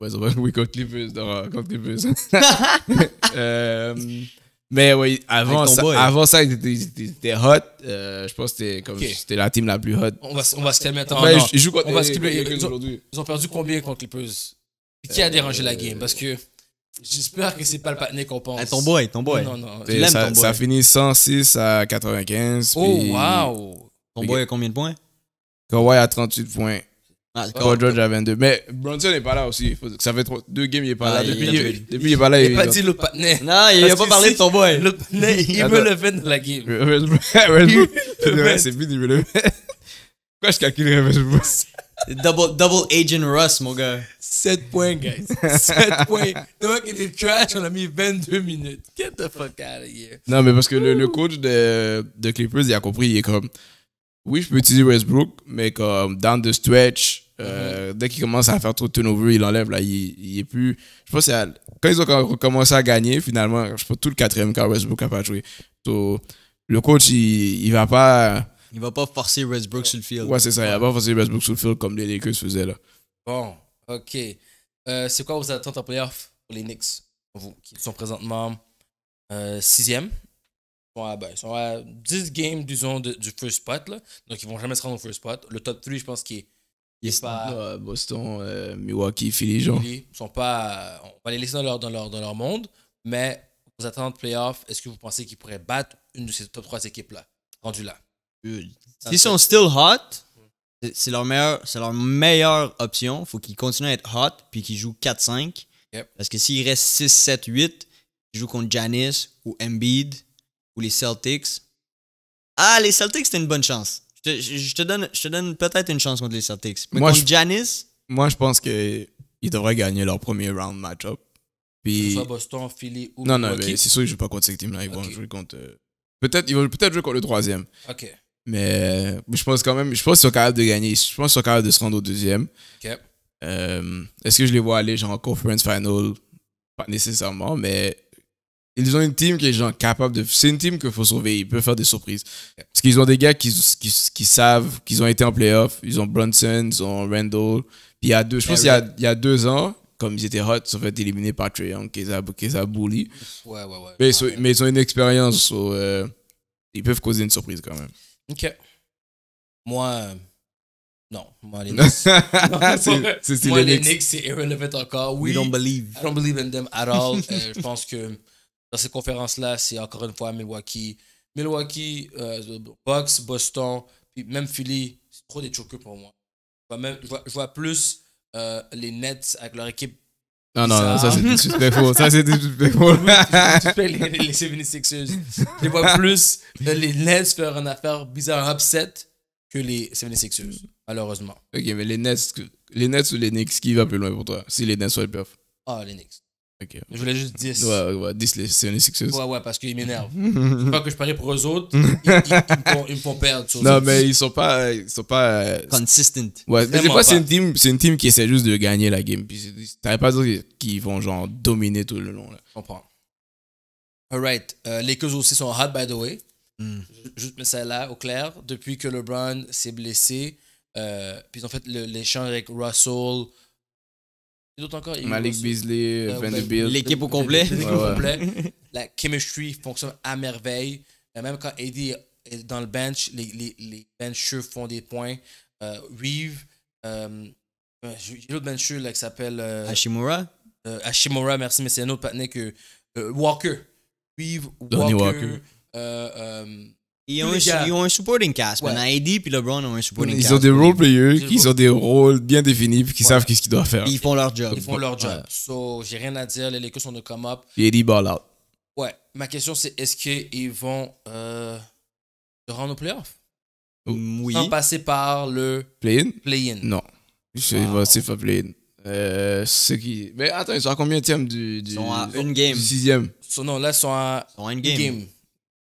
Ouais, contre Clippus. contre mais oui, avant ça, avant ça, ils étaient, hot. Euh, je pense que c'était la team la plus hot. On va, on va se calmer. Attends, ouais, ils on va se Ils, ont, perdu combien contre Clippus qui a dérangé la game Parce que J'espère que c'est pas le patiné qu'on pense. Eh, ton boy, ton boy. Non, non, Ça, ton boy. ça finit 106 à 95. Oh, wow! Ton boy a combien de points? Kawhi a 38 points. Ah, George 22. Mais Bronson n'est pas là aussi. Ça fait trop... deux games, il n'est pas ah, là. Depuis, il n'est pas là. Il n'a pas dit le patinet. Non, il n'a pas parlé de ton boy. Le patinet, il veut le faire dans la game. C'est fini, il veut le faire. Pourquoi je calculerais Westbrook double, double Agent Russ, mon gars. 7 points, guys. 7 points. Le qui était trash, on a mis 22 minutes. Get the fuck out of here. Non, mais parce que le, coach de, Clippers, il a compris, il est comme, oui, je peux utiliser Westbrook, mais comme, dans the stretch, euh, dès qu'il commence à faire trop de turnover, il enlève. Là, il, il est plus. Je pense que quand ils ont commencé à gagner, finalement, je pense tout le quatrième quart, Westbrook n'a pas joué. donc le coach, il, il va pas. Il va pas forcer Westbrook sur le field. Ouais, c'est ça. Il va pas forcer Westbrook sur le field comme les Lakers faisaient. Là. Bon, ok. Euh, c'est quoi vos attentes en playoff pour les Knicks Vous, qui sont présentement 6 euh, ben, ils sont à 10 games, disons, du first spot. Là. Donc, ils vont jamais se rendre au first spot. Le top 3, je pense, qui est Boston, euh, Milwaukee, Philly, genre. sont pas, on va les laisser dans leur, monde, mais en attentes de playoff, est-ce que vous pensez qu'ils pourraient battre une de ces top 3 équipes-là, Rendu là? S'ils sont still hot, c'est leur, meilleur, leur meilleure option. Il faut qu'ils continuent à être hot, puis qu'ils jouent 4-5. Parce que s'ils restent 6, 7, 8, ils jouent contre Janice ou Embiid ou les Celtics. Ah, les Celtics, c'était une bonne chance. Je te, donne, je te donne peut-être une chance contre les Celtics. Mais moi, contre je, Giannis... Moi, je pense qu'ils devraient gagner leur premier round match-up. Puis... Soit Boston, Philly ou Non, non, mais c'est sûr qu'ils ne jouent pas contre cette team-là. Ils vont jouer contre... Euh, peut-être, ils vont peut-être jouer contre le troisième. OK. Mais euh, je pense quand même... Je pense qu'ils sont capables de gagner. Je pense qu'ils sont capables de se rendre au deuxième. OK. Euh, est-ce que je les vois aller genre en conference final? Pas nécessairement, mais ils ont une team qui est genre capable de. C'est une team qu'il faut sauver. Ils peuvent faire des surprises. Parce qu'ils ont des gars qui, qui, savent qu'ils ont été en playoff. Ils ont Brunson, ils ont Randall. Puis il y a deux, je pense qu'il y a, y a deux ans, comme ils étaient hot, ils ont fait éliminer par Trae Young, qu'ils ont bully. Ouais, ouais, ouais. Mais, ils ont une expérience. Euh, ils peuvent causer une surprise quand même. Ok. Moi. Euh, non, moi les Knicks. c'est, moi les Knicks, c'est irrelevant encore. Oui, We don't believe. I don't believe in them at all. Euh, je pense que dans ces conférences là c'est encore une fois Milwaukee. Milwaukee, euh, Bucks, Boston, puis même Philly, c'est trop des chokers pour moi. Je vois, plus euh, les Nets avec leur équipe. Non, non, non, ça c'est faux, ça c'est disrespectful. faux. les 76ers. Je vois plus euh, les Nets faire une affaire bizarre, un upset, que les 76ers, malheureusement. Ok, mais les Nets, les Nets ou les Knicks, qui va plus loin pour toi si les Nets sont les perfs? Ah, les Knicks. Je voulais juste 10. Ouais, ouais, 10 c'est un Ouais, ouais, parce qu'ils m'énervent. c'est pas que je parie pour eux autres, ils, me, font, perdre. non, mais ils sont pas. Ils sont pas euh, Consistent. Ouais, mais des fois, c'est une, team, une team qui essaie juste de gagner la game. Puis t'avais pas d'autres qui vont genre dominer tout le long. Là. Je comprends. Alright. Euh, les queues aussi sont hot, by the way. Hmm. Juste mettre ça là au clair. Depuis que LeBron s'est blessé, euh, puis en fait les l'échange avec Russell d'autres encore. Malik Beasley, euh, Vanderbilt. L'équipe au complet. L'équipe au complet. La chemistry fonctionne à merveille. Même quand Eddie est dans le bench, les, les, les benchers font des points. Euh, Il euh, j'ai l'autre bencher là, qui s'appelle. Euh, Hashimura. Euh, Hashimura, merci, mais c'est un autre patiné que. Euh, Walker. Reeve, Walker. Ils ont, un, supporting cast. Ouais. Eddie puis LeBron ont un supporting cast. Ils ont des role players qui ont des rôles bien définis puis qui savent qu'est-ce qu'ils doivent faire. Ils font leur job. Ils font leur job. Ouais. So, j'ai rien à dire. Les Lakers sont de come up. Et Eddie ball out. Ouais. Ma question, c'est est-ce qu'ils vont se euh, rendre au playoff? Oui. Sans passer par le play-in play Non. Wow. C'est pas play-in. Euh, qui... Mais attends, ils sont à combien de du, du. Ils sont à une game. sixième. non, là, ils sont à. un une game.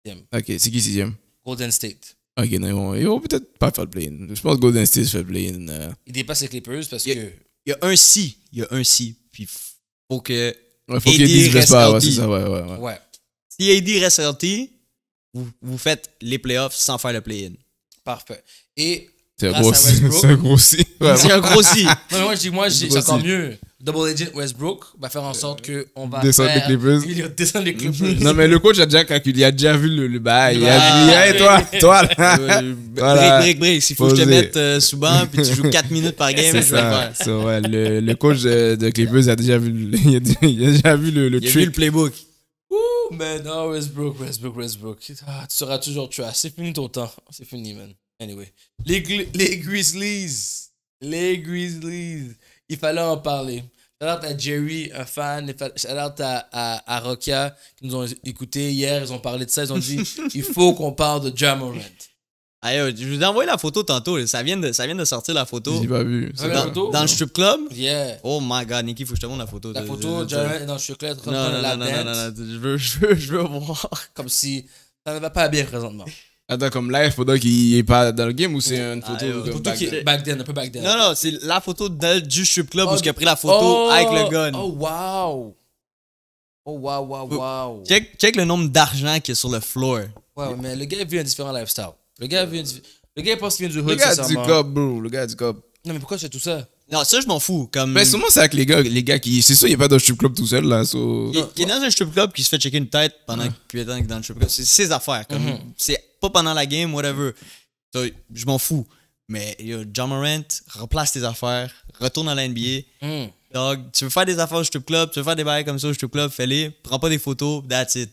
game. Ok, c'est qui sixième Golden State. Ok, non, ils vont, peut-être pas faire le play-in. Je pense que Golden State fait le play-in. Euh. Il dépasse les Clippers parce que. Il y a un si. Il y a un si. Puis faut que. ouais, faut AD reste pas. Ouais, c'est ça, ouais, ouais, ouais. Si AD reste sorti, vous, vous faites les playoffs sans faire le play-in. Parfait. Et. C'est un gros si. C'est un gros si. C'est un gros si. moi, je dis, moi, j'ai- c'est encore mieux. Double Agent Westbrook va faire en euh, sorte euh, qu'on va descendre les Clippers. Il descendre les Clippers. non, mais le coach a déjà calculé, il a déjà vu le, le bail. Il a ah, dit, toi, toi, là. Brick. voilà. Break, break, break. S'il faut que je te mette euh, sous banc, puis tu joues 4 minutes par game, je ça. pas. ouais, le, le, coach de, Clippers a déjà vu le, il a, il a déjà vu le, le il a vu le playbook. Ouh, mais non, ah, Westbrook, Westbrook, Westbrook. Ah, tu seras toujours trash. C'est fini ton temps. C'est fini, man. Anyway. Les, les Grizzlies. Les Grizzlies il fallait en parler. Shout out à Jerry, un fan. Shout out à, à, à Rokia, qui nous ont écouté hier. Ils ont parlé de ça. Ils ont dit il faut qu'on parle de Jamorant. je vous ai envoyé la photo tantôt. Ça vient de, ça vient de sortir la photo. J'ai pas vu. Dans, le strip club Yeah. Oh my god, il faut que je te montre la photo. La photo, de, Jamorant est dans le strip club. Non, non, non, non, non, je veux, je veux, je veux voir. Comme si ça ne va pas bien présentement. Attends, comme live pendant qu'il est pas dans le game ou c'est une photo ah, de photo back, qui... back then, un peu back then. Non, non, c'est la photo du strip club oh, où il a pris la photo oh, avec le gun. Oh, wow! Oh, wow, wow, wow! Check, check le nombre d'argent qui est sur le floor. Ouais, mais le gars vit un différent lifestyle. Le gars vit un... Le gars pense qu'il vient du hood, Le gars du cop, bro. Le gars du cop. Non, mais pourquoi c'est fais tout ça? Non, ça, je m'en fous. Comme... Mais ben, sûrement, c'est avec les gars, les gars qui. C'est sûr, il n'est pas dans le strip club tout seul, là. Il, est dans un strip club qui se fait checker une tête pendant qu'il est dans le strip club. C'est ses affaires. Comme, mhm. C'est pas pendant la game, whatever. je m'en fous. Mais yo, John Morant, replace tes affaires, retourne à la NBA. Mm. Donc, tu veux faire des affaires au strip club, tu veux faire des bails comme ça au strip club, fais-les, prends pas des photos, that's it.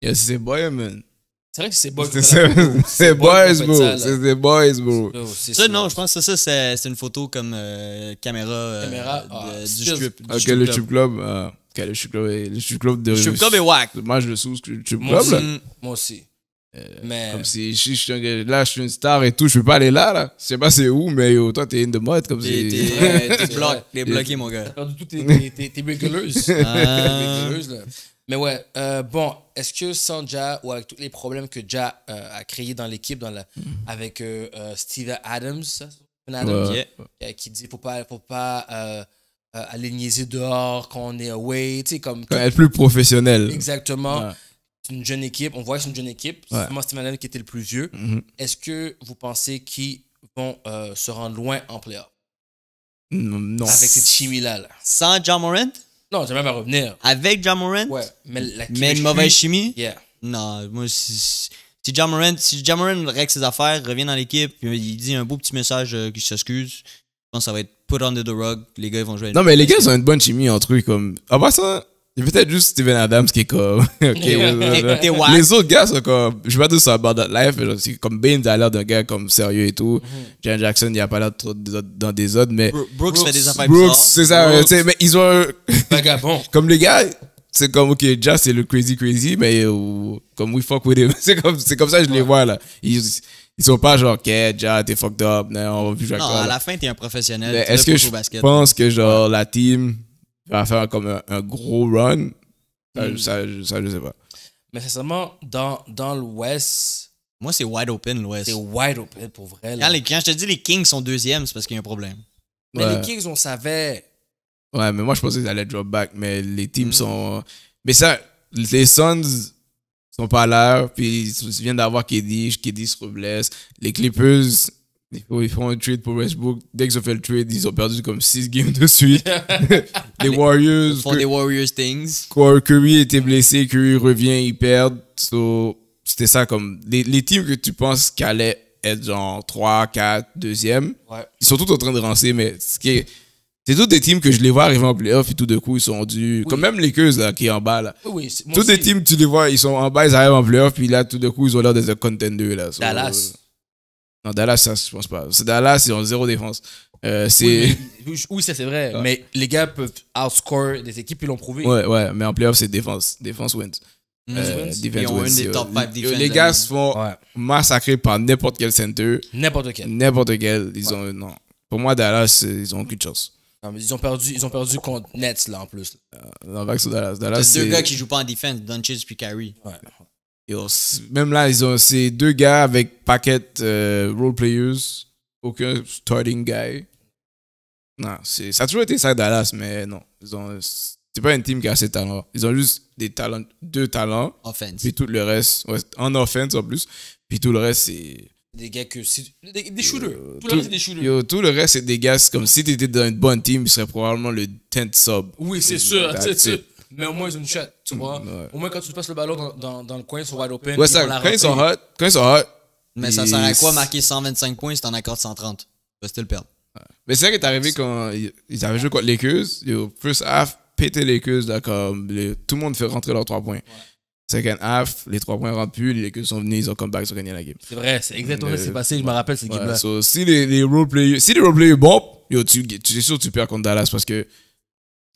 Yo, c'est boy, man. C'est vrai que c'est boys. C'est boys, bro. C'est des boys, bro. Ça, non, je pense que ça, c'est une photo comme euh, caméra, euh, ah, du strip. le club. Euh, ok, le strip club, est, le strip club de. Le strip club est wack. Moi, je sous, le club. Moi aussi. Euh, mais... Comme si je, suis là, je suis une star et tout, je peux pas aller là, là. Je sais pas c'est où, mais yo, toi, t'es une de mode, comme si. T'es bloqué, mon gars. perdu tout, t'es breakeuse. Ah. Mais ouais, euh, bon, est-ce que sans Ja, ou avec tous les problèmes que Ja euh, a créés dans l'équipe, dans la, avec Steve Adams, qui, dit faut pas, faut pas aller niaiser dehors quand on est away, tu sais, comme. être plus professionnel. Exactement c'est une jeune équipe, on voit que c'est une jeune équipe. C'est vraiment Steven qui était le plus vieux. Mm-hmm. Est-ce que vous pensez qu'ils vont euh, se rendre loin en playoff? Non. Avec cette chimie-là. Sans John Morant? Non, jamais va revenir. Avec John Morant? Ouais. Mais, la chimie, mais une mauvaise chimie? Yeah. Non, moi, si, John Morant, si règle ses affaires, revient dans l'équipe, il dit un beau petit message euh, qui s'excuse, je pense que ça va être put under the rug. Les gars, ils vont jouer. non, mais les gars, ils ont une bonne chimie entre eux. Comme... Ah, bah ça il peut-être juste Steven Adams qui est comme. les autres gars sont comme. Je sais pas dire ça about that life. Mais c'est comme Bane a l'air d'un gars comme sérieux et tout. Mm mm-hmm. Jan Jackson, il a pas l'air trop dans des autres. Mais Brooks, fait des affaires Brooks, c'est ça. Mais ils ont un. comme les gars, c'est comme, ok, Jazz, c'est le crazy, crazy, mais euh, comme we fuck with him. c'est comme, comme ça que je les vois, là. Ils, ils sont pas genre, ok, Jazz, t'es fucked up, non, on va plus à la fin, t'es un professionnel. Est-ce que je pense que, genre, la team va faire comme un, gros run. Hmm. Ça, ça, je sais pas. Mais sincèrement, dans, dans l'Ouest. Moi, c'est wide open l'Ouest. C'est wide open pour vrai. Là. Quand, les, quand je te dis les Kings sont deuxièmes, c'est parce qu'il y a un problème. Mais les Kings, on savait. Ouais, mais moi, je pensais qu'ils allaient drop back. Mais les teams hmm. sont. Mais ça, les Suns sont pas à l'heure. Puis ils viennent d'avoir Kedish, KD se Les Clippers ils font un trade pour Westbrook. Dès qu'ils ont fait le trade, ils ont perdu comme 6 games de suite. les Warriors. Ils font des Warriors things. Curry était blessé, Curry revient, ils perd. c'était ça comme. Les, les, teams que tu penses qu'allaient être genre 3, 4, 2e, ils sont tous en train de rancer, mais ce qui C'est tous des teams que je les vois arriver en playoff et tout de coup ils sont rendus. Comme même les Queues là qui est en bas là. Oui, oui, tous des teams, tu les vois, ils sont en bas, ils arrivent en playoff, puis là tout de coup ils ont l'air d'être contenders là. Dallas. Non, Dallas, ça, hein, je pense pas. Dallas, ils ont zéro défense. Euh, oui, ça c'est vrai. Mais les gars peuvent outscore des équipes, ils l'ont prouvé. Ouais, ouais, mais en playoff, c'est défense. Défense wins. Ils euh, ont une Des top 5 euh, défenses. les gars se font massacrer par n'importe quel center. N'importe quel. N'importe quel. Ils non. Pour moi, Dallas, ils ont aucune chance. Non, ils ont perdu, ils ont perdu contre Nets là en plus. Euh, non, Dallas. Dallas c'est deux gars qui jouent pas en défense, Dunches puis Carey. Ouais même là, ils ont ces deux gars avec paquet euh, role players, aucun starting guy. Non, c'est, ça a toujours été ça Dallas, mais non. Ils ont, c'est pas une team qui a ces talents. Ils ont juste des talents, deux talents. Offense. Puis tout le reste, en offense en plus. Puis tout le reste, c'est. Des gars que. Des, shooters. tout, le reste, c'est des gars, comme si tu étais dans une bonne team, ils seraient probablement le 10th sub. Oui, c'est sûr, c'est Mais au moins, ils ont une chatte. Mm, Au moins, quand tu passes le ballon dans, dans, le coin, sur wide open. Ouais, ça, quand ils sont hot, quand ils sont hot. Mais ça sert à quoi marquer 125 points si t'en accordes 130 Tu vas still perdre. Mais c'est ça qui est arrivé quand ils avaient joué contre les le First half, pété les cues là, comme tout le monde fait rentrer leurs 3 points. Second half, les trois points rentrent plus, les queues sont venus, ils ont comeback, ils ont gagné la game. C'est vrai, c'est exactement ce qui s'est euh, passé, je me rappelle cette game-là. si les, role roleplayers si les role bons, yo, tu, es sûr que tu perds contre Dallas parce que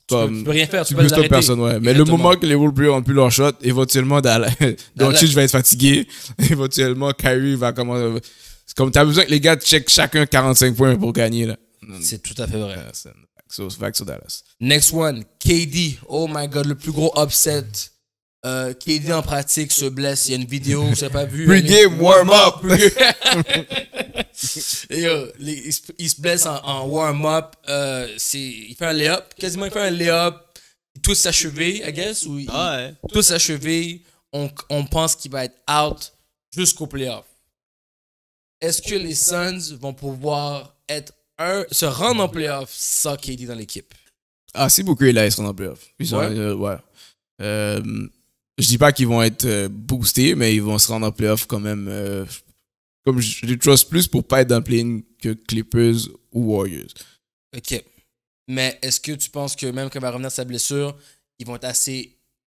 tu, peux, rien faire, tu, peux stopper personne, ouais. Mais le moment que les Wolverines ont plus leur shot, éventuellement, je va être fatigué. éventuellement, Kyrie va commencer. C'est comme, as besoin que les gars checkent chacun 45 points pour gagner, là. C'est tout à fait vrai. Ah, Dallas. Next one, KD. Oh my god, le plus gros upset. Euh, KD en pratique se blesse. Il y a une vidéo, je pas vu. Pre-game warm-up. Et, euh, il, se, blesse en, warm-up. Euh, il fait un lay-up. Quasiment, il fait un lay-up. Tous sa cheville, I guess. Ou ah sa On, pense qu'il va être out jusqu'au playoff. Est-ce que les Suns vont pouvoir être un, se rendre en playoff sans KD dans l'équipe? Ah, c'est beaucoup là, ils sont en playoff. Ils sont, ouais. Euh, je dis pas qu'ils vont être boostés, mais ils vont se rendre en playoff quand même. Euh, comme je les trust plus pour pas être dans le que Clippers ou Warriors. OK. Mais est-ce que tu penses que même quand va revenir sa blessure, ils vont être assez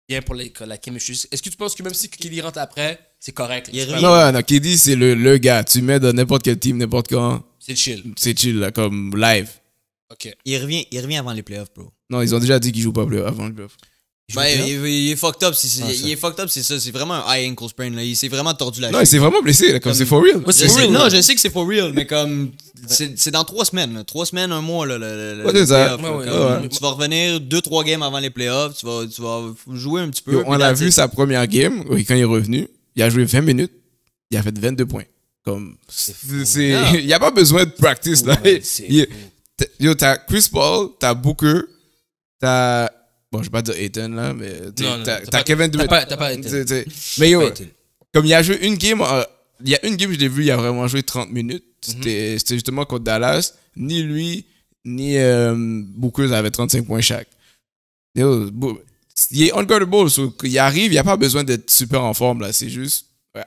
bien pour la chemistry? Est-ce que tu penses que même si Kiddy rentre après, c'est correct? non, non, non, c'est le, gars. Tu mets dans n'importe quel team, n'importe quand. C'est chill. C'est chill, là, comme live. OK. Il revient, il revient avant les playoffs, bro. Non, ils ont déjà dit qu'ils jouent pas avant les playoffs. Ben, il, est fucked up, c'est ah, il, est fucked up, c'est ça, c'est vraiment un high ankle sprain là, il s'est vraiment tordu la cheville. Non, il s'est vraiment blessé, comme, c'est for real. non, je sais que c'est for real, mais comme c'est dans trois semaines, trois semaines, un mois là, ouais, Tu vas revenir deux trois games avant les playoffs, tu vas, tu vas jouer un petit peu. on a vu sa première game, quand il est revenu, il a joué 20 minutes, il a fait 22 points. Comme c'est, il n'y a pas besoin de practice là. Yo, t'as Chris Paul, t'as Booker, t'as bon, je vais pas dire Aiden là, mais t'as Kevin Durant. T'as pas, Mais yo, comme il a joué une game, euh, il y a une game, je l'ai vu, il a vraiment joué 30 minutes. Mhm. C'était justement contre Dallas. Ni lui, ni euh, avaient avait 35 points chaque. il est unguardable, so, il arrive, il n'y a pas besoin d'être super en forme, là. C'est juste, euh,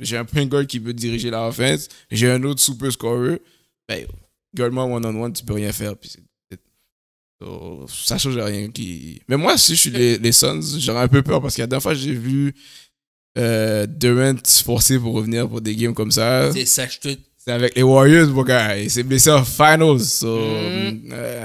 j'ai un point guard qui peut diriger la offense, j'ai un autre super scorer. Ben, guard one one-on-one, tu peux rien faire, Oh, ça change rien. Qui... Mais moi, si je suis les, les Suns, j'aurais un peu peur parce que la dernière fois, j'ai vu euh, Durant se forcer pour revenir pour des games comme ça. C'est ça, C'est avec les Warriors, mon gars. Il s'est blessé en finals. So, mm. euh,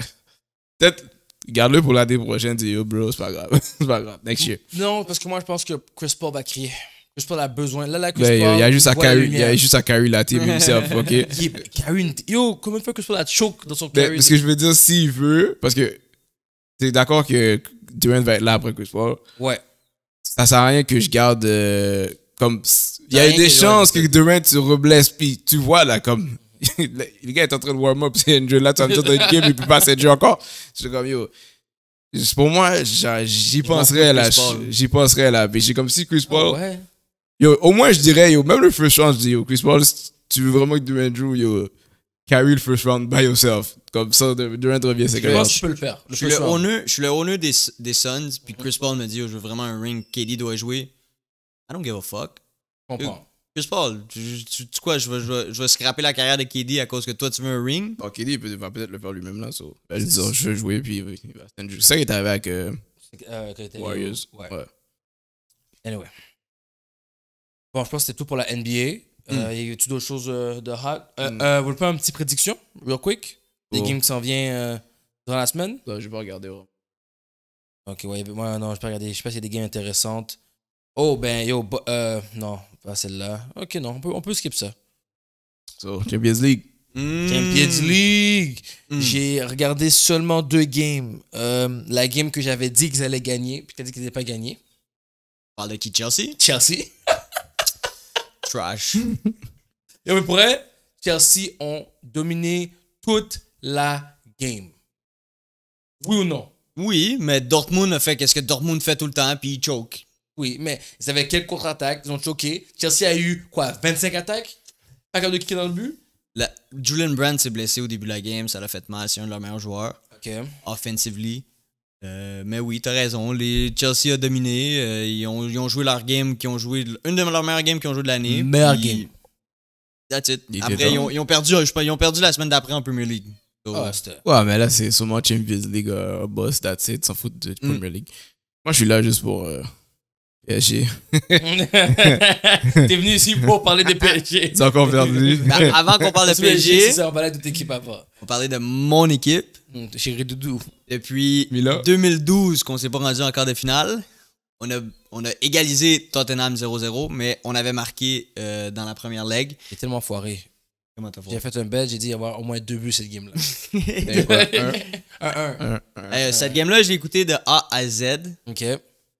Peut-être garde-le pour l'année prochaine. yo, bro, c'est pas grave. c'est pas grave. Next year. Non, parce que moi, je pense que Chris Paul va crier. Juste pour la besoin. Là, là, ben, Il y a juste à carry la team himself, ok? Carry Yo, comment tu fais que je peux la choke dans son carry? Ben, parce que je veux dire, s'il veut, parce que t'es d'accord que Durant va être là après Chris Paul? Ouais. Ça sert à rien que je garde. Euh, comme. Il y a eu des chances que Durant se reblesse, puis tu vois là, comme. le gars est en train de warm up, c'est un jeu là, tu vas me dire dans une game, il peut pas c'est encore. Je comme, yo. Pour moi, j'y penserais là. J'y penserais là. Mais j'ai comme si Chris ah Paul. ouais Yo, au moins, je dirais, même le first round, je dis, yo, Chris Paul, tu veux vraiment que Durant joue, carry le first round by yourself. Comme ça, Durant revient, c'est Je pense que je peux le faire. je, suis le honneur, je suis le des, des Suns, puis Chris Paul me dit, je veux vraiment un ring, KD doit jouer. I don't give a fuck. Comprends. Chris Paul, tu, tu, quoi, je vais, je, je vais scraper la carrière de KD à cause que toi tu veux un ring. Bon, KD il va peut-être le faire lui-même là. So. va je vais je veux jouer, puis il va C'est ça qui était avec euh, euh Warriors. ouais. Anyway. Bon, je pense que c'est tout pour la NBA. il Euh, hmm. y a d'autres choses euh, de hot? Euh, vous voulez pas une petite prédiction, real quick? Des oh. games qui s'en viennent euh, dans la semaine? Non, je vais pas regarder. Ok, ouais, moi, non, je vais regarder. Je sais pas s'il y a des games intéressantes. Oh, ben, yo, euh, non, pas celle-là. Ok, non, on peut, on peut skip ça. So, Champions League. Hmm. Champions League! Hmm. J'ai regardé seulement deux games. la game que j'avais dit qu'ils allaient gagner, puis qu'ils n'avaient pas gagné. Parle de qui, Chelsea? Chelsea trash. Et on est Chelsea ont dominé toute la game. Oui ou non? Oui, mais Dortmund a fait qu'est-ce que Dortmund fait tout le temps, puis il choke. Oui, mais ils avaient quelques contre attaques Ils ont choqué. Chelsea a eu, quoi, 25 attaques? Pas capable de kicker dans le but? Julian Brand s'est blessé au début de la game, ça l'a fait mal, c'est un de leurs meilleurs joueurs. OK. Offensively, euh, mais oui, t'as raison. Les Chelsea a dominé. Euh, ils, ont, joué leur game, qui ont joué une de leurs meilleures games qu'ils ont joué de l'année. Meilleure game. That's it. après, ils ont, perdu. ils ont perdu la semaine d'après en Premier League. ouais, mais là, c'est sûrement Champions League, euh, boss, that's it. S'en fout de mm. Premier League. Moi, je suis là juste pour. PSG. T'es venu ici pour parler des PSG. C'est encore perdu. Avant qu'on parle de PSG. On parlait de toute équipe avant. On parlait de mon équipe. Chéri Doudou. Depuis 2012 qu'on s'est pas rendu en quart de finale. On a, on a égalisé Tottenham 0-0, mais on avait marqué euh, dans la première leg. J'ai tellement foiré. J'ai fait un bet, j'ai dit avoir au moins deux buts cette game-là. Ben, euh, cette game-là, j'ai écouté de A à Z. OK.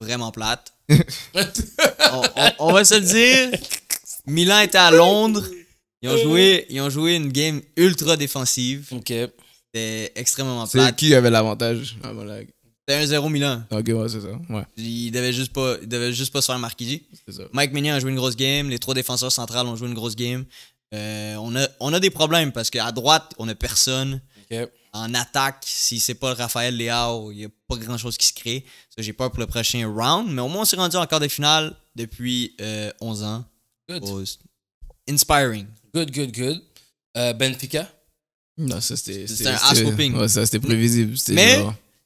Vraiment plate. on, va se le dire. Milan était à Londres. Ils ont, euh. joué, ils ont joué une game ultra défensive. OK. C'était extrêmement plat. C'est qui avait l'avantage ah, C'était 1-0 Milan. Ok, ouais, c'est ça. Ouais. Il devait juste pas, juste pas se faire marquer. Mike Mignan a joué une grosse game. Les trois défenseurs centrales ont joué une grosse game. Euh, on, a, on a des problèmes parce qu'à droite, on a personne. En attaque, si c'est pas Raphaël Léao, il n'y a pas grand chose qui se crée. j'ai peur pour le prochain round. Mais au moins, on s'est rendu en quart de finale depuis 11 euh, ans. Good. inspiring. Good, good, good. Euh, Benfica? Non, ça c'était. C'était un ass whooping. Ouais, ça c'était prévisible. Mais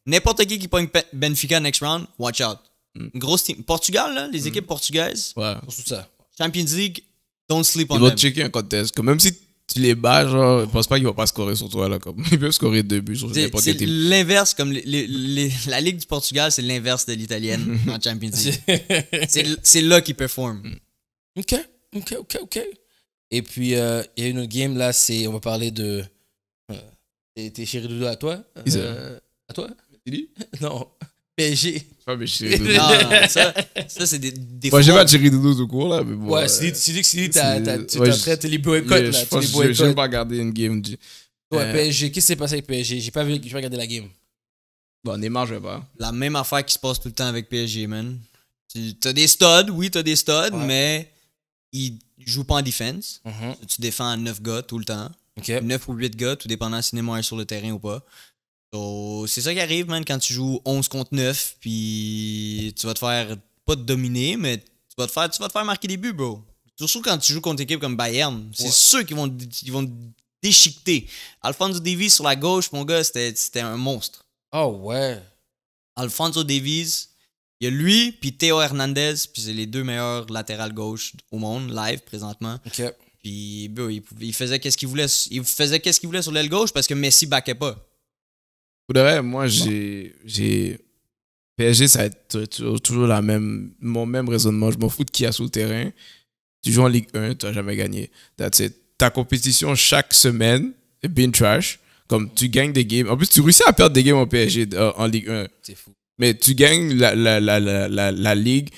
n'importe qui qui une Benfica next round, watch out. Hmm. Grosse team. Portugal, là, les hmm. équipes portugaises. Ouais. ça. Champions League, don't sleep on them. Ils vont checker un contest. Comme même si tu les bats, genre, je pense pas qu'ils vont pas scorer sur toi, là. Comme. Ils peuvent scorer deux buts sur n'importe quel team. l'inverse, comme la Ligue du Portugal, c'est l'inverse de l'italienne en Champions League. c'est là qu'ils performent. Hmm. Ok, ok, ok, ok. Et puis, euh, il y a une autre game, là, c'est. On va parler de et tes chéri doudou à toi euh, euh À toi lui? Non. PSG. Pas ah, mes chéri doudou. Non, ça, ça c'est des, des. Moi, j'ai pas de chéri doudou tout court, là. Mais bon, ouais, euh, si tu dis que si tu T'es les boycotts, là. Je pense que j'ai pas regarder une game. Ouais, euh, PSG, qu'est-ce qui s'est passé avec PSG J'ai pas, vu, regardé la game. Bon, Neymar, je vais pas. La même affaire qui se passe tout le temps avec PSG, man. T'as des studs, oui, t'as des studs, mais ils jouent pas en defense. Mm-hmm. Tu défends à 9 gars tout le temps. 9 ou 8 gars, tout dépendant si Neymar est sur le terrain ou pas. c'est ça qui arrive, man, quand tu joues 11 contre 9, puis tu vas te faire pas te dominer, mais tu vas te faire, tu vas te faire marquer des buts, bro. Surtout quand tu joues contre une équipe comme Bayern, c'est ceux qui vont, te vont déchiqueter. Alfonso Davies sur la gauche, mon gars, c'était un monstre. Oh ouais. Alfonso Davies, il y a lui, puis Theo Hernandez, puis c'est les deux meilleurs latérales gauche au monde, live présentement. OK. Puis il, faisait qu'est-ce qu'il voulait, il faisait qu'est-ce qu'il voulait sur l'aile gauche parce que Messi backait pas. moi j'ai j'ai PSG ça va être toujours, la même mon même raisonnement, je m'en fous de qui a sous le terrain. Tu joues en Ligue 1, tu n'as jamais gagné. That's Ta compétition chaque semaine est bien trash. Comme tu gagnes des games. En plus, tu réussis à perdre des games en PSG euh, en, Ligue 1. C'est fou. Mais tu gagnes la, la, la, la, la, la, ligue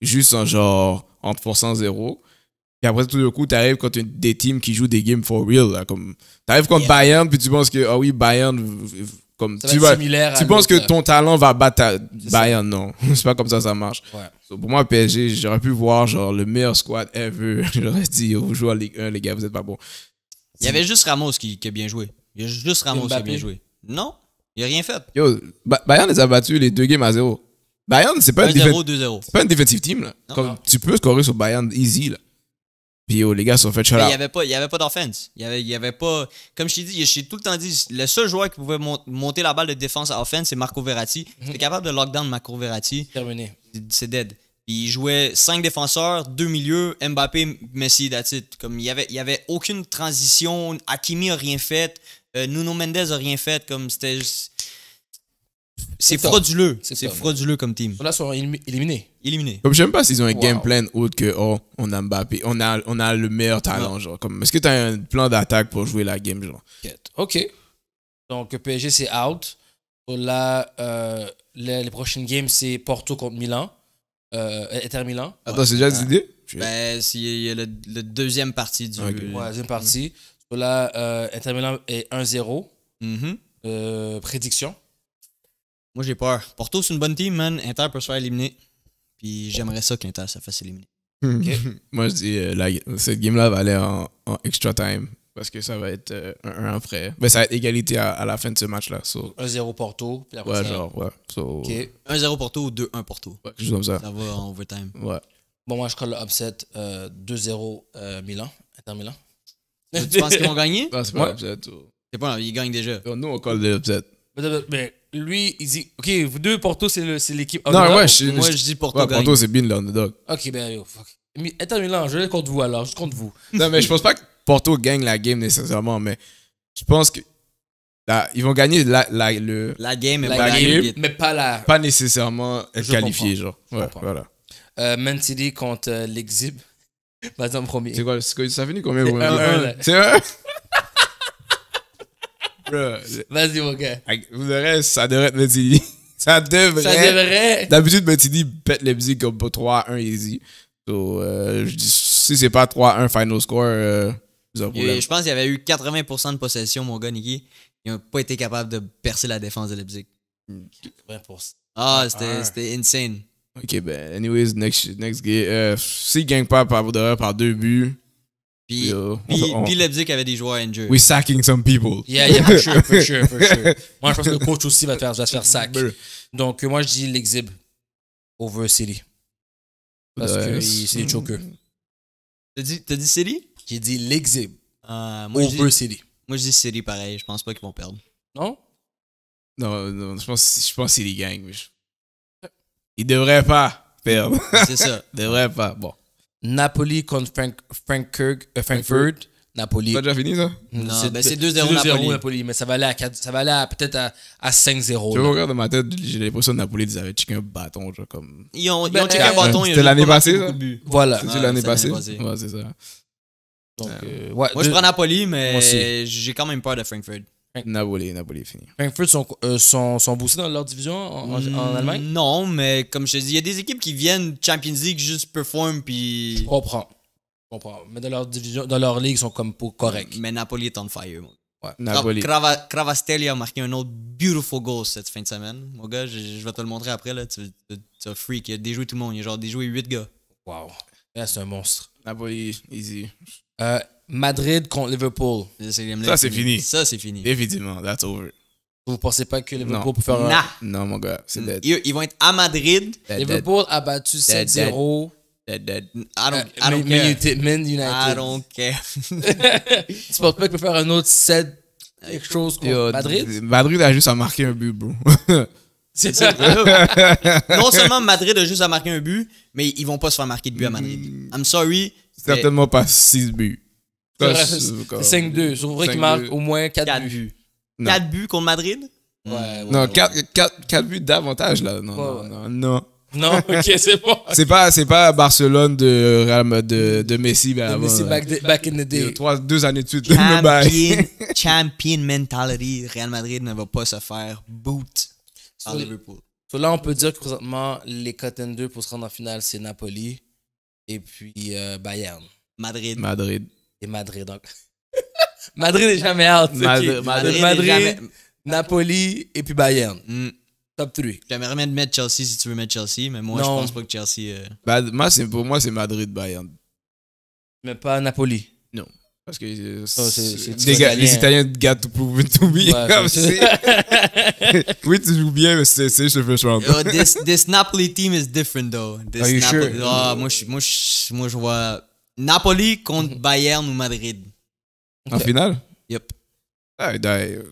juste en genre en 0 et après, tout d'un coup, arrives contre des teams qui jouent des games for real. Tu comme, t'arrives contre Bayern, puis tu penses que, ah oui, Bayern, comme, tu, tu penses que ton talent va battre Bayern. Non, c'est pas comme ça ça marche. pour moi, PSG, j'aurais pu voir genre le meilleur squad ever. j'aurais dit, vous jouez à Ligue 1, les gars, vous êtes pas bons. Il y avait juste Ramos qui, qui a bien joué. Il y a juste Ramos qui a bien joué. Non, il a rien fait. Yo, Bayern les a battus les deux games à zéro. Bayern, c'est pas, un défensive team. Là. comme, Tu peux scorer sur Bayern easy. Oh, les gars sont fait Il n'y avait pas, y avait pas d'offense. Il y avait, y avait pas. Comme je t'ai dit, j'ai tout le temps dit, le seul joueur qui pouvait monter la balle de défense à offense, c'est Marco Verratti. C'était mhm. capable de lockdown Marco Verratti. Terminé. C'est dead. il jouait 5 défenseurs, 2 milieux, Mbappé, Messi, Datit. Comme il n'y avait, y avait aucune transition. Hakimi n'a rien fait. Euh, Nuno Mendes n'a rien fait. Comme c'était. C'est frauduleux. C'est frauduleux comme team. Là, ils sont éliminés éliminé. Comme sais pas s'ils ont un game plan autre que oh, on a Mbappé, on a, on a le meilleur talent. Genre, comme, est-ce que tu as un plan d'attaque pour jouer la game genre? Ok. Donc PSG c'est out. Là, euh, les, prochaines games c'est Porto contre Milan. Euh, Inter Milan. Attends, c'est déjà décidé? idées? Ben, il y a le, deuxième partie du. Ouais, deuxième partie. Là, euh, Inter Milan est 1-0. Mm-hmm. prédiction. Moi, j'ai peur. Porto, c'est une bonne team, man. Inter peut se faire éliminer. Puis j'aimerais ça que l'Inter se fasse éliminer. Hmm. Moi, je dis, euh, cette game-là va aller en, extra time. Parce que ça va être euh, un, après. Mais ça va être égalité à, la fin de ce match-là. 1-0 Porto. Puis après ouais, genre, ouais. 1-0 Porto ou 2-1 Porto. ça. va en overtime. Ouais. Bon, moi, je colle le upset 2-0 euh, Milan. Inter Milan. tu penses qu'ils vont gagner? c'est pas ouais. ils gagnent déjà. Nous, on colle l'upset. upsets. mais lui, il dit, OK, vous deux, Porto, c'est l'équipe. Non, ouais, moi, je, dis Porto. Ouais, Porto, c'est Bin, l'underdog. OK, ben, yo, fuck. Mais, attends, je vais contre vous alors, je contre vous. non, mais je pense pas que Porto gagne la game nécessairement, mais je pense que. ils vont gagner la, la, le, la game, mais pas la. Pas nécessairement être qualifié, genre. Ouais, voilà. Euh, Man City contre euh, l'Exib. Vas-y, premier. C'est quoi, ça finit combien C'est un. Vas-y, mon gars. Vous ça devrait être Matini. Ça devrait. Ça devrait. D'habitude, Matini pète les musiques comme 3-1 easy. So, euh, je dis, si c'est pas 3-1 final score, euh, Je pense qu'il y avait eu 80% de possession, mon gars, Niki. Ils n'ont pas été capables de percer la défense de Leipzig. 80%. Ah, ah, c'était insane. Ok, ben, anyways, next, next game. Euh, S'ils gagnent pas par deux buts, puis, puis, Leipzig avait des joueurs injured. We're sacking some people. Yeah, yeah, for sure, for sure, for sure. Moi, je pense que le coach aussi va, faire, va se faire sack. Donc, euh, moi, je dis l'exhib over City. Parce que c'est des chokers. T'as dit, City? J'ai dit l'exhib euh, ah, over City. Moi, je dis City pareil. Je pense pas qu'ils vont perdre. Non? Non, je pense, je pense que c'est les gangs. Ils devraient pas perdre. C'est ça. Ils devraient pas. Bon. Napoli contre euh, Frankfurt. Napoli. C'est déjà fini, ça? Non, ben, ben, c'est 2-0 Napoli. Napoli. Mais ça va aller, à ça va aller peut-être à, 5-0. Je regarde dans ma tête, j'ai l'impression que Napoli, ils avaient checké un bâton. Genre, comme... Ils ont, ben, checké un euh, bâton. C'était l'année passée, ça? Voilà. C'était l'année passée? Ouais, c'est ça. Donc, euh, ouais, moi, je prends Napoli, mais j'ai quand même peur de Frankfurt. Napoli, Napoli est fini. Frankfurt sont, euh, sont, sont boostés dans leur division en, mm, Allemagne? Non, mais comme je te dis, il y a des équipes qui viennent Champions League juste performe puis. Je comprends. Je comprends. Mais dans leur division, dans leur ligue, ils sont comme pour corrects. Mais Napoli est on fire, moi. Ouais. Napoli. Cravastelli a marqué un autre beautiful goal cette fin de semaine. Mon gars, je, vais te le montrer après. Là. Tu, tu, as freak. Il a déjoué tout le monde. Il a genre déjoué 8 gars. Wow. c'est un monstre. Napoli, easy. Euh, Madrid contre Liverpool. Ça, c'est fini. Ça, c'est fini. évidemment that's over. Vous pensez pas que Liverpool peut faire un... Non, mon gars, c'est dead. Ils, vont être à Madrid. Liverpool a battu 7-0. I don't, I euh, don't care. United. I don't care. tu penses pas qu'il peut faire un autre 7 quelque chose contre Madrid? Madrid a juste à marquer un but, bro. C'est ça. non seulement Madrid a juste à marquer un but, mais ils vont pas se faire marquer de but à Madrid. Mm. I'm sorry. Certainement pas 6 buts. 5-2. je vrai qu'il marque au moins 4 buts. 4 buts contre Madrid? Ouais, non, 4, buts d'avantage, là. Non, non, non, non. ok, c'est bon. c'est pas, c'est pas Barcelone de, de, Messi, de Messi back, in the day. Deux, années de suite. Champion, mentality. Real Madrid ne va pas se faire boot par Liverpool. là, on peut dire que présentement, les contenders pour se rendre en finale, c'est Napoli et puis euh, Bayern. Madrid. Madrid et Madrid. Donc. Madrid n'est jamais out. Madrid, Madrid, Madrid Napoli et puis Bayern. Hmm. Top 3. J'aimerais même mettre Chelsea si tu veux mettre Chelsea, mais moi, je pense pas que Chelsea. Euh, bah, moi, pour moi, c'est Madrid-Bayern. Mais pas Napoli. Non. Parce que euh, oh, les, Italiens. les, Italiens gâtent tout, bien. oui, tu joues bien, mais c'est je le first round. this, this Napoli team is different, though. This Are you Napoli... sure? moi, ah, moi, je, moi, je vois Napoli contre mhm. Bayern ou Madrid. En finale? Yep. Ah,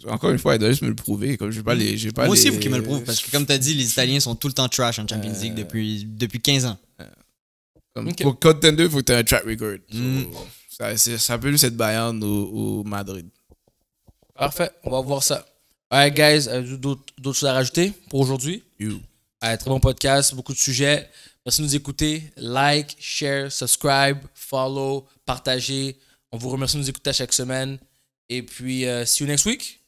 encore une fois, il doit juste me le prouver. Comme je pas les, pas Moi aussi, vous qui me le prouve, parce que comme tu as dit, les Italiens sont tout le temps trash en Champions League euh, depuis, depuis 15 ans. Euh, comme okay. Pour contender, il faut que tu aies un track record. Mm. ça, peut juste être Bayern ou, Madrid. Parfait, on va voir ça. right, guys, d'autres choses à rajouter pour aujourd'hui? Ah, très bon podcast, beaucoup de sujets. Merci de nous écouter. Like, share, subscribe, follow, partagez. On vous remercie de nous écouter chaque semaine. Et puis, euh, see you next week.